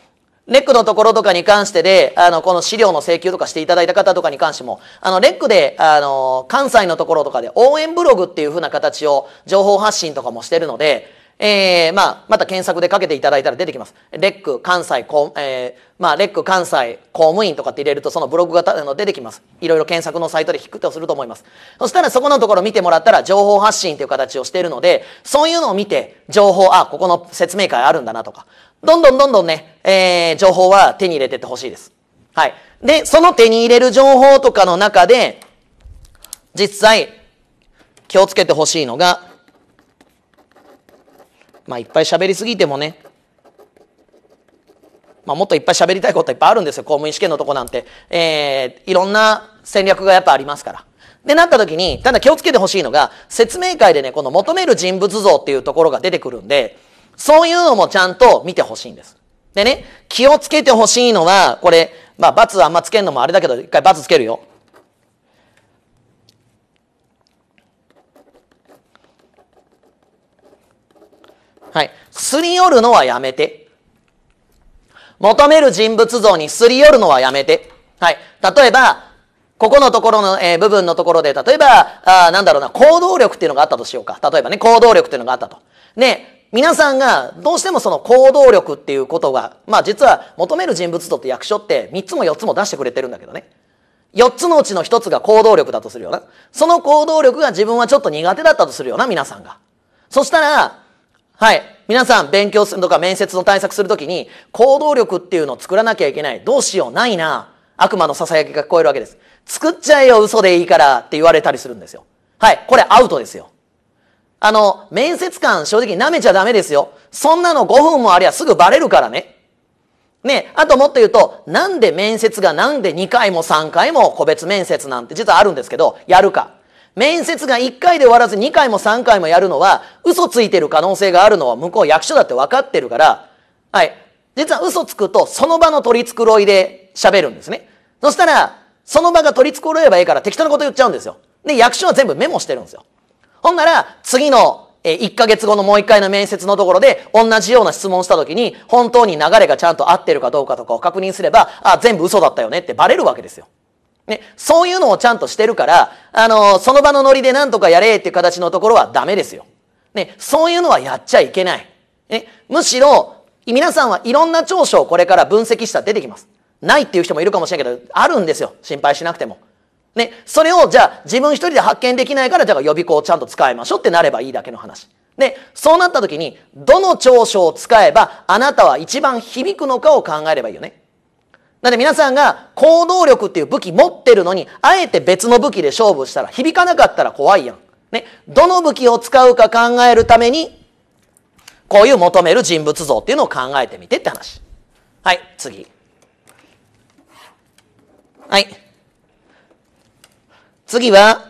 レックのところとかに関してで、あの、この資料の請求とかしていただいた方とかに関しても、あの、レックで、あの、関西のところとかで応援ブログっていう風な形を情報発信とかもしてるので、えー、まあ、また検索でかけていただいたら出てきます。レック関西公、えー、まあ、レック関西公務員とかって入れると、そのブログがたの出てきます。いろいろ検索のサイトで引くとすると思います。そしたらそこのところ見てもらったら、情報発信という形をしているので、そういうのを見て、情報、あ、ここの説明会あるんだなとか、どんどんどんどんね、えー、情報は手に入れてってほしいです。はい。で、その手に入れる情報とかの中で、実際、気をつけてほしいのが、まあ、いっぱい喋りすぎてもね、まあ、もっといっぱい喋りたいこといっぱいあるんですよ。公務員試験のとこなんて。えー、いろんな戦略がやっぱありますから。で、なった時に、ただ気をつけてほしいのが、説明会でね、この求める人物像っていうところが出てくるんで、そういうのもちゃんと見てほしいんです。でね、気をつけてほしいのは、これ、まあ、はあんまつけるのもあれだけど、一回罰つけるよ。はい。すり寄るのはやめて。求める人物像にすり寄るのはやめて。はい。例えば、ここのところの、えー、部分のところで、例えば、あなんだろうな、行動力っていうのがあったとしようか。例えばね、行動力っていうのがあったと。ね、皆さんがどうしてもその行動力っていうことが、まあ実は求める人物像って役所って3つも4つも出してくれてるんだけどね。4つのうちの1つが行動力だとするよな。その行動力が自分はちょっと苦手だったとするよな、皆さんが。そしたら、はい。皆さん勉強するとか面接の対策するときに行動力っていうのを作らなきゃいけない。どうしよう、ないな。悪魔の囁きが聞こえるわけです。作っちゃえよ、嘘でいいからって言われたりするんですよ。はい。これアウトですよ。あの、面接官正直舐めちゃダメですよ。そんなの5分もありゃすぐバレるからね。ね、あともっと言うと、なんで面接がなんで2回も3回も個別面接なんて実はあるんですけど、やるか。面接が1回で終わらず2回も3回もやるのは、嘘ついてる可能性があるのは向こう役所だって分かってるから、はい。実は嘘つくと、その場の取り繕いで喋るんですね。そしたら、その場が取り繕えばいいから適当なこと言っちゃうんですよ。で、役所は全部メモしてるんですよ。ほんなら、次の、え、1ヶ月後のもう1回の面接のところで、同じような質問した時に、本当に流れがちゃんと合ってるかどうかとかを確認すれば、あ、全部嘘だったよねってバレるわけですよ。ね、そういうのをちゃんとしてるから、あのその場のノリで何とかやれっていう形のところはダメですよ。ね、そういうのはやっちゃいけない。ね、むしろ、皆さんはいろんな長所をこれから分析したら出てきます。ないっていう人もいるかもしれないけど、あるんですよ。心配しなくても。ね、それをじゃあ自分一人で発見できないからじゃあ予備校をちゃんと使いましょうってなればいいだけの話。で、そうなった時にどの長所を使えばあなたは一番響くのかを考えればいいよね。なんで皆さんが行動力っていう武器持ってるのにあえて別の武器で勝負したら響かなかったら怖いやん。ね、どの武器を使うか考えるためにこういう求める人物像っていうのを考えてみてって話。はい、次。はい。次は、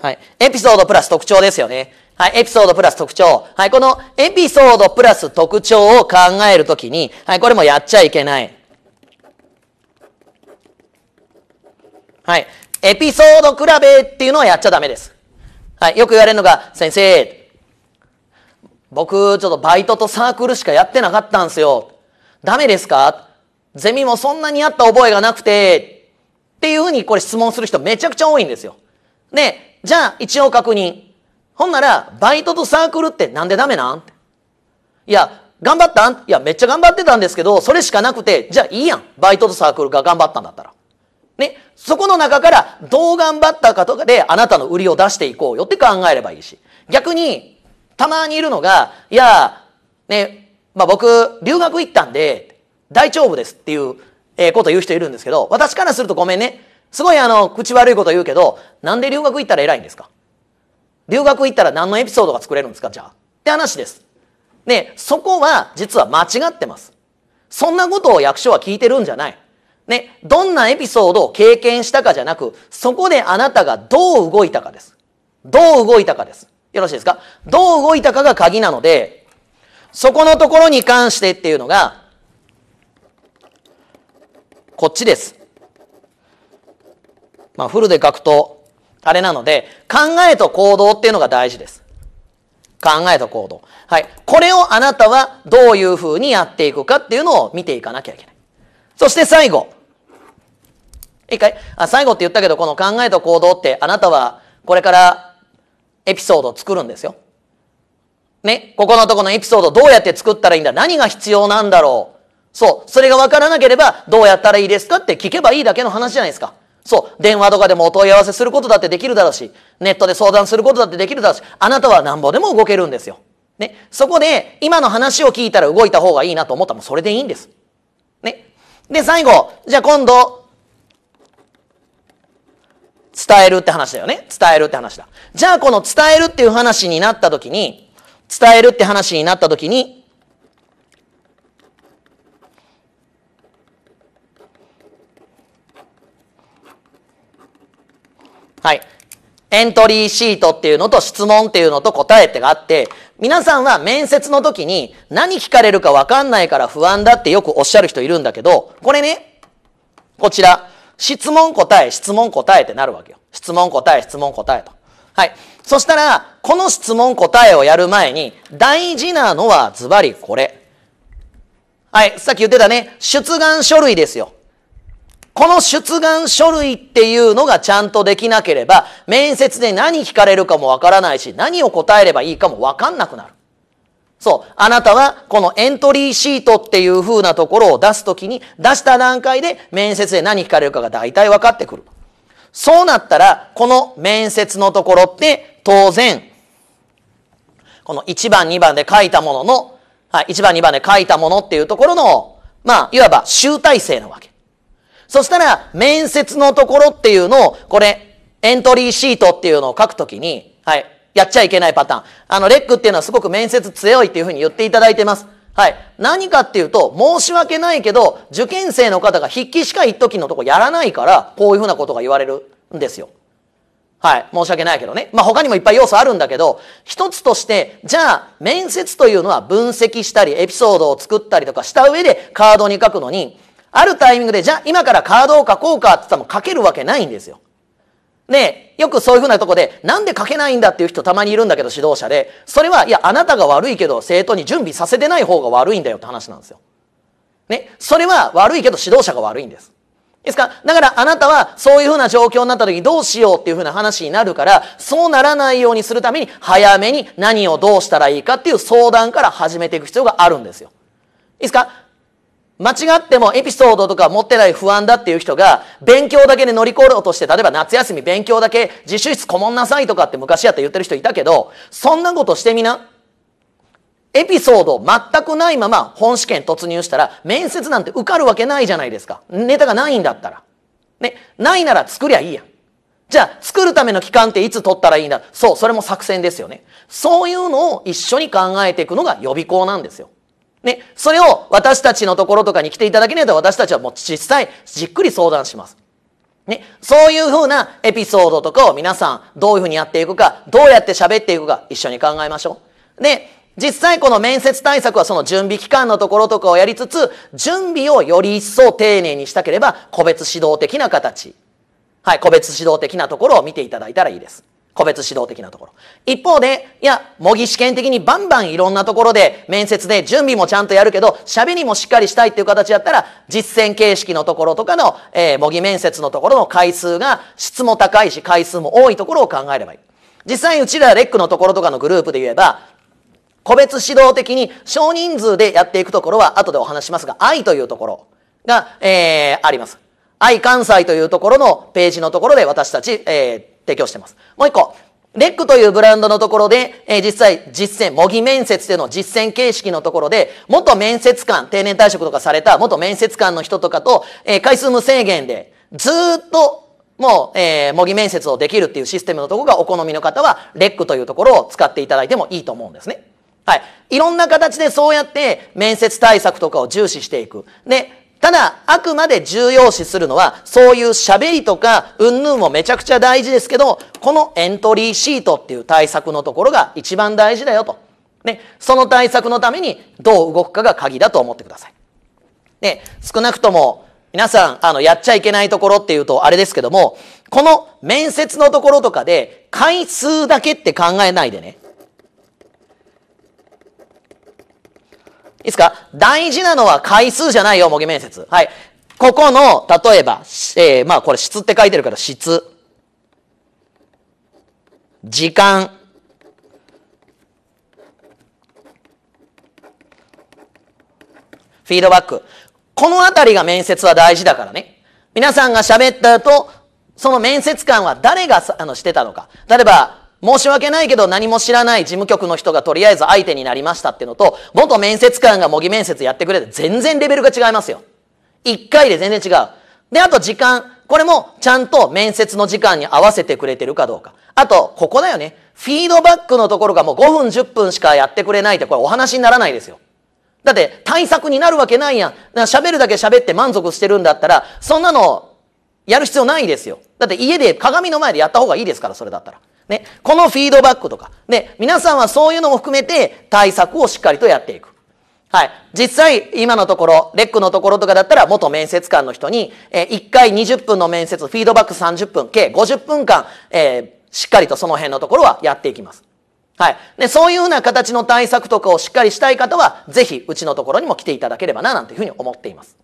はい。エピソードプラス特徴ですよね。はい。エピソードプラス特徴。はい。このエピソードプラス特徴を考えるときに、はい。これもやっちゃいけない。はい。エピソード比べっていうのはやっちゃダメです。はい。よく言われるのが、先生、僕、ちょっとバイトとサークルしかやってなかったんですよ。ダメですかゼミもそんなにあった覚えがなくて、っていうふうにこれ質問する人めちゃくちゃ多いんですよ。で、じゃあ一応確認。ほんなら、バイトとサークルってなんでダメなんいや、頑張ったんいや、めっちゃ頑張ってたんですけど、それしかなくて、じゃあいいやん。バイトとサークルが頑張ったんだったら。ね。そこの中から、どう頑張ったかとかで、あなたの売りを出していこうよって考えればいいし。逆に、たまにいるのが、いや、ね、まあ、僕、留学行ったんで、大丈夫ですっていう、ええこと言う人いるんですけど、私からするとごめんね。すごいあの、口悪いこと言うけど、なんで留学行ったら偉いんですか留学行ったら何のエピソードが作れるんですかじゃあ。って話です。で、そこは実は間違ってます。そんなことを役所は聞いてるんじゃない。ね、どんなエピソードを経験したかじゃなく、そこであなたがどう動いたかです。どう動いたかです。よろしいですかどう動いたかが鍵なので、そこのところに関してっていうのが、こっちです。まあ、フルで書くと、あれなので、考えと行動っていうのが大事です。考えと行動。はい。これをあなたはどういうふうにやっていくかっていうのを見ていかなきゃいけない。そして最後。一回、あ、最後って言ったけど、この考えと行動ってあなたはこれからエピソードを作るんですよ。ね、ここのとこのエピソードどうやって作ったらいいんだ何が必要なんだろうそう。それがわからなければ、どうやったらいいですかって聞けばいいだけの話じゃないですか。そう。電話とかでもお問い合わせすることだってできるだろうし、ネットで相談することだってできるだろうし、あなたは何んぼでも動けるんですよ。ね。そこで、今の話を聞いたら動いた方がいいなと思ったらもうそれでいいんです。ね。で、最後。じゃあ今度、伝えるって話だよね。伝えるって話だ。じゃあこの伝えるっていう話になった時に、伝えるって話になった時にはいエントリーシートっていうのと質問っていうのと答えってがあって、皆さんは面接の時に何聞かれるかわかんないから不安だってよくおっしゃる人いるんだけど、これね、こちら、質問答え、質問答えってなるわけよ。質問答え、質問答えと。はい。そしたら、この質問答えをやる前に、大事なのはズバリこれ。はい、さっき言ってたね、出願書類ですよ。この出願書類っていうのがちゃんとできなければ、面接で何聞かれるかもわからないし、何を答えればいいかもわかんなくなる。そう。あなたは、このエントリーシートっていう風なところを出すときに、出した段階で面接で何聞かれるかが大体分かってくる。そうなったら、この面接のところって、当然、この1番2番で書いたものの、はい、1番2番で書いたものっていうところの、まあ、いわば集大成なわけ。そしたら、面接のところっていうのを、これ、エントリーシートっていうのを書くときに、はい、やっちゃいけないパターン。あの、レックっていうのはすごく面接強いっていうふうに言っていただいてます。はい。何かっていうと、申し訳ないけど、受験生の方が筆記しか一時のとこやらないから、こういうふうなことが言われるんですよ。はい。申し訳ないけどね。まあ、他にもいっぱい要素あるんだけど、一つとして、じゃあ、面接というのは分析したり、エピソードを作ったりとかした上でカードに書くのに、あるタイミングで、じゃあ今からカードを書こうかって言ったらも書けるわけないんですよ。ねよくそういうふうなとこで、なんで書けないんだっていう人たまにいるんだけど、指導者で。それは、いや、あなたが悪いけど、生徒に準備させてない方が悪いんだよって話なんですよ。ね。それは悪いけど、指導者が悪いんです。いいですかだからあなたはそういうふうな状況になった時どうしようっていうふうな話になるから、そうならないようにするために早めに何をどうしたらいいかっていう相談から始めていく必要があるんですよ。いいですか間違ってもエピソードとか持ってない不安だっていう人が勉強だけで乗り越えようとして例えば夏休み勉強だけ自習室こもんなさいとかって昔やって言ってる人いたけどそんなことしてみなエピソード全くないまま本試験突入したら面接なんて受かるわけないじゃないですか。ネタがないんだったら。ね、ないなら作りゃいいやん。じゃあ作るための期間っていつ取ったらいいんだそう、それも作戦ですよね。そういうのを一緒に考えていくのが予備校なんですよ。ね、それを私たちのところとかに来ていただけないと私たちはもう実際じっくり相談します。ね、そういうふうなエピソードとかを皆さんどういうふうにやっていくか、どうやって喋っていくか一緒に考えましょう。で、実際この面接対策はその準備期間のところとかをやりつつ、準備をより一層丁寧にしたければ、個別指導的な形。はい、個別指導的なところを見ていただいたらいいです。個別指導的なところ。一方で、いや、模擬試験的にバンバンいろんなところで、面接で準備もちゃんとやるけど、喋りもしっかりしたいっていう形だったら、実践形式のところとかの、えー、模擬面接のところの回数が、質も高いし、回数も多いところを考えればいい。実際、うちらレックのところとかのグループで言えば、個別指導的に少人数でやっていくところは後でお話しますが、愛というところが、えー、あります。愛関西というところのページのところで私たち、えー、提供してます。もう一個。レックというブランドのところで、えー、実際実践、模擬面接での実践形式のところで、元面接官、定年退職とかされた元面接官の人とかと、えー、回数無制限で、ずっともう、えー、模擬面接をできるっていうシステムのところがお好みの方は、レックというところを使っていただいてもいいと思うんですね。はい。いろんな形でそうやって面接対策とかを重視していく。で、ただ、あくまで重要視するのは、そういう喋りとか、うんぬんもめちゃくちゃ大事ですけど、このエントリーシートっていう対策のところが一番大事だよと。ね、その対策のためにどう動くかが鍵だと思ってください。ね、少なくとも、皆さん、あの、やっちゃいけないところっていうとあれですけども、この面接のところとかで、回数だけって考えないでね。いいですか大事なのは回数じゃないよ、模擬面接。はい。ここの、例えば、えー、まあこれ質って書いてるから質。時間。フィードバック。このあたりが面接は大事だからね。皆さんが喋った後、その面接官は誰があのしてたのか。例えば、申し訳ないけど何も知らない事務局の人がとりあえず相手になりましたっていうのと、元面接官が模擬面接やってくれて全然レベルが違いますよ。1回で全然違う。で、あと時間。これもちゃんと面接の時間に合わせてくれてるかどうか。あと、ここだよね。フィードバックのところがもう5分10分しかやってくれないってこれお話にならないですよ。だって対策になるわけないやん。喋るだけ喋って満足してるんだったら、そんなのやる必要ないですよ。だって家で鏡の前でやった方がいいですから、それだったら。ね、このフィードバックとか、ね、皆さんはそういうのも含めて対策をしっかりとやっていく。はい。実際、今のところ、レックのところとかだったら、元面接官の人に、えー、1回20分の面接、フィードバック30分、計50分間、えー、しっかりとその辺のところはやっていきます。はい。で、そういうふうな形の対策とかをしっかりしたい方は、ぜひ、うちのところにも来ていただければな、なんていうふうに思っています。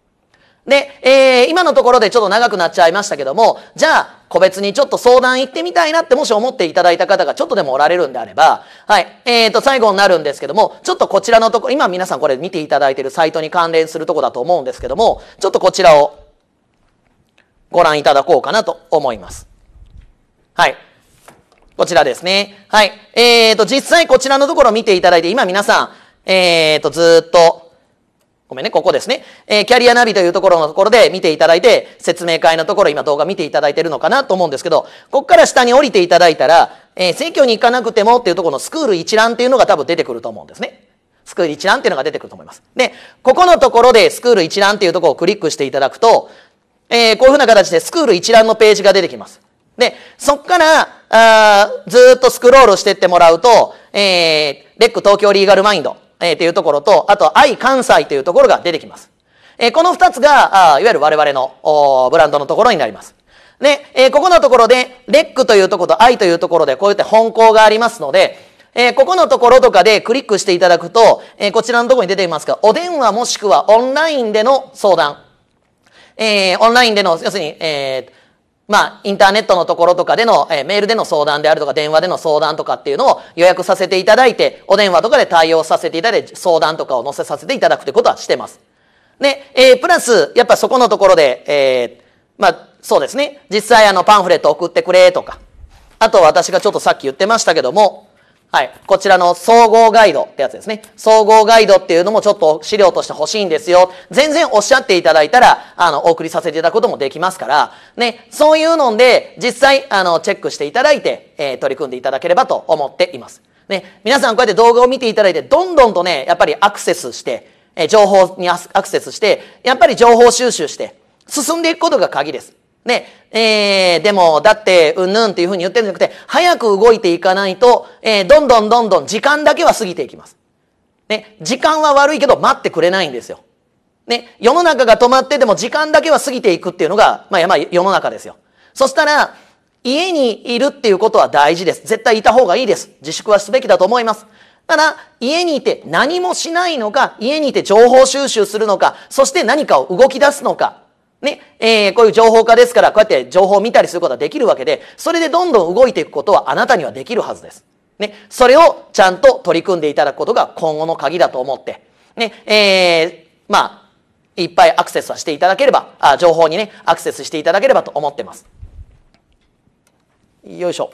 で、えー、今のところでちょっと長くなっちゃいましたけども、じゃあ、個別にちょっと相談行ってみたいなってもし思っていただいた方がちょっとでもおられるんであれば、はい、えーと、最後になるんですけども、ちょっとこちらのところ、今皆さんこれ見ていただいているサイトに関連するとこだと思うんですけども、ちょっとこちらをご覧いただこうかなと思います。はい。こちらですね。はい。えーと、実際こちらのところ見ていただいて、今皆さん、えーと、ずっと、ごめんね、ここですね。えー、キャリアナビというところのところで見ていただいて、説明会のところ、今動画見ていただいてるのかなと思うんですけど、こっから下に降りていただいたら、えー、選挙に行かなくてもっていうところのスクール一覧っていうのが多分出てくると思うんですね。スクール一覧っていうのが出てくると思います。で、ここのところでスクール一覧っていうところをクリックしていただくと、えー、こういうふうな形でスクール一覧のページが出てきます。で、そっから、あずっとスクロールしてってもらうと、えー、レック東京リーガルマインドえー、というところと、あと愛関西というところが出てきます。えー、この二つが、あいわゆる我々のブランドのところになります。で、えー、ここのところで、レックというところと愛というところで、こういった本校がありますので、えー、ここのところとかでクリックしていただくと、えー、こちらのところに出ていますが、お電話もしくはオンラインでの相談。えー、オンラインでの、要するに、えー、まあ、インターネットのところとかでの、えメールでの相談であるとか、電話での相談とかっていうのを予約させていただいて、お電話とかで対応させていただいて、相談とかを載せさせていただくということはしてます。で、えー、プラス、やっぱそこのところで、えー、まあ、そうですね、実際あのパンフレット送ってくれとか、あと私がちょっとさっき言ってましたけども、はい。こちらの総合ガイドってやつですね。総合ガイドっていうのもちょっと資料として欲しいんですよ。全然おっしゃっていただいたら、あの、お送りさせていただくこともできますから、ね、そういうので、実際、あの、チェックしていただいて、えー、取り組んでいただければと思っています。ね、皆さんこうやって動画を見ていただいて、どんどんとね、やっぱりアクセスして、えー、情報にアクセスして、やっぱり情報収集して、進んでいくことが鍵です。ね、えー、でも、だって、うんぬんっていうふうに言ってるんじゃなくて、早く動いていかないと、えー、どんどんどんどん時間だけは過ぎていきます。ね、時間は悪いけど待ってくれないんですよ。ね、世の中が止まってでも時間だけは過ぎていくっていうのが、まあ、まあ、世の中ですよ。そしたら、家にいるっていうことは大事です。絶対いた方がいいです。自粛はすべきだと思います。ただ、家にいて何もしないのか、家にいて情報収集するのか、そして何かを動き出すのか、ね、えー、こういう情報化ですから、こうやって情報を見たりすることはできるわけで、それでどんどん動いていくことはあなたにはできるはずです。ね、それをちゃんと取り組んでいただくことが今後の鍵だと思って、ね、えー、まあ、いっぱいアクセスはしていただければ、あ情報にね、アクセスしていただければと思ってます。よいしょ。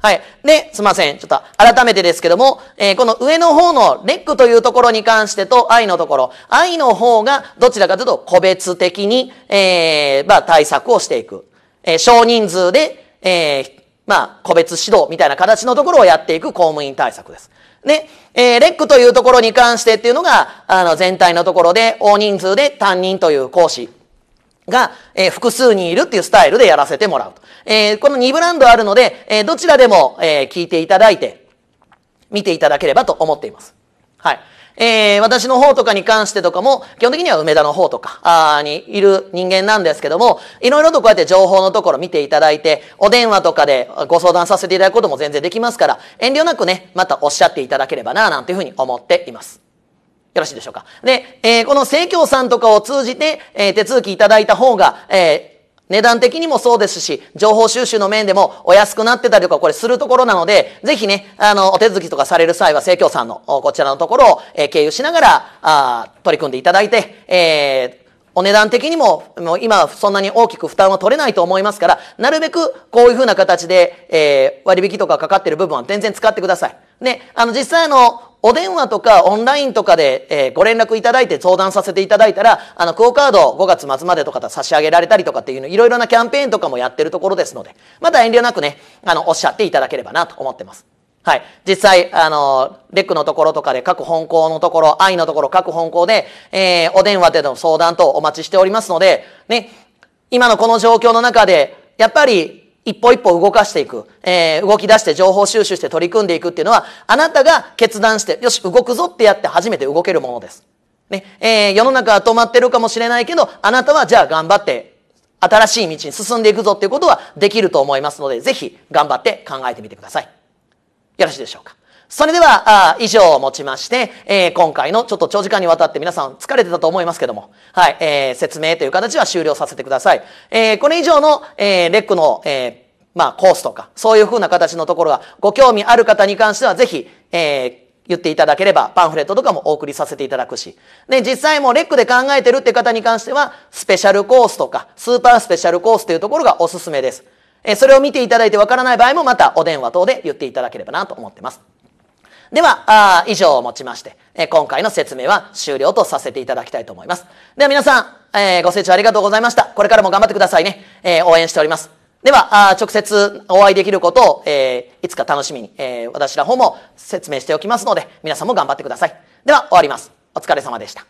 はい。で、すいません。ちょっと改めてですけども、えー、この上の方のレックというところに関してと愛のところ、愛の方がどちらかというと個別的に、えー、まあ対策をしていく。えー、少人数で、えー、まあ個別指導みたいな形のところをやっていく公務員対策です。ね、えー、レックというところに関してっていうのが、あの全体のところで大人数で担任という講師が、えー、複数にいるっていうスタイルでやらせてもらうと。えー、この2ブランドあるので、えー、どちらでも、え聞いていただいて、見ていただければと思っています。はい。え私の方とかに関してとかも、基本的には梅田の方とか、あにいる人間なんですけども、いろいろとこうやって情報のところ見ていただいて、お電話とかでご相談させていただくことも全然できますから、遠慮なくね、またおっしゃっていただければな、なんていうふうに思っています。よろしいでしょうか。で、えー、この生協さんとかを通じて、えー、手続きいただいた方が、えー、値段的にもそうですし、情報収集の面でもお安くなってたりとか、これするところなので、ぜひね、あの、お手続きとかされる際は、生協さんの、こちらのところを、えー、経由しながら、あ、取り組んでいただいて、えー、お値段的にも、もう今そんなに大きく負担は取れないと思いますから、なるべくこういうふうな形で、えー、割引とかかかってる部分は全然使ってください。ね、あの実際あのお電話とかオンラインとかで、えー、ご連絡いただいて相談させていただいたら、あの、クオカード5月末までとか差し上げられたりとかっていうの、いろいろなキャンペーンとかもやってるところですので、また遠慮なくね、あの、おっしゃっていただければなと思ってます。はい。実際、あの、レックのところとかで各本校のところ、愛のところ各本校で、えー、お電話での相談とお待ちしておりますので、ね、今のこの状況の中で、やっぱり一歩一歩動かしていく、えー、動き出して情報収集して取り組んでいくっていうのは、あなたが決断して、よし、動くぞってやって初めて動けるものです。ね、えー、世の中は止まってるかもしれないけど、あなたはじゃあ頑張って、新しい道に進んでいくぞっていうことはできると思いますので、ぜひ頑張って考えてみてください。よろしいでしょうか。それでは、あ以上をもちまして、えー、今回のちょっと長時間にわたって皆さん疲れてたと思いますけども、はい、えー、説明という形は終了させてください。えー、これ以上の、えレックの、えまあ、コースとか、そういうふうな形のところがご興味ある方に関しては、ぜひ、え言っていただければ、パンフレットとかもお送りさせていただくし。で、実際もレックで考えてるって方に関しては、スペシャルコースとか、スーパースペシャルコースというところがおすすめです。えそれを見ていただいてわからない場合もまたお電話等で言っていただければなと思ってます。では、あ以上をもちまして、え今回の説明は終了とさせていただきたいと思います。では皆さん、えー、ご清聴ありがとうございました。これからも頑張ってくださいね。えー、応援しております。では、あ直接お会いできることを、えー、いつか楽しみに、え私ら方も説明しておきますので、皆さんも頑張ってください。では、終わります。お疲れ様でした。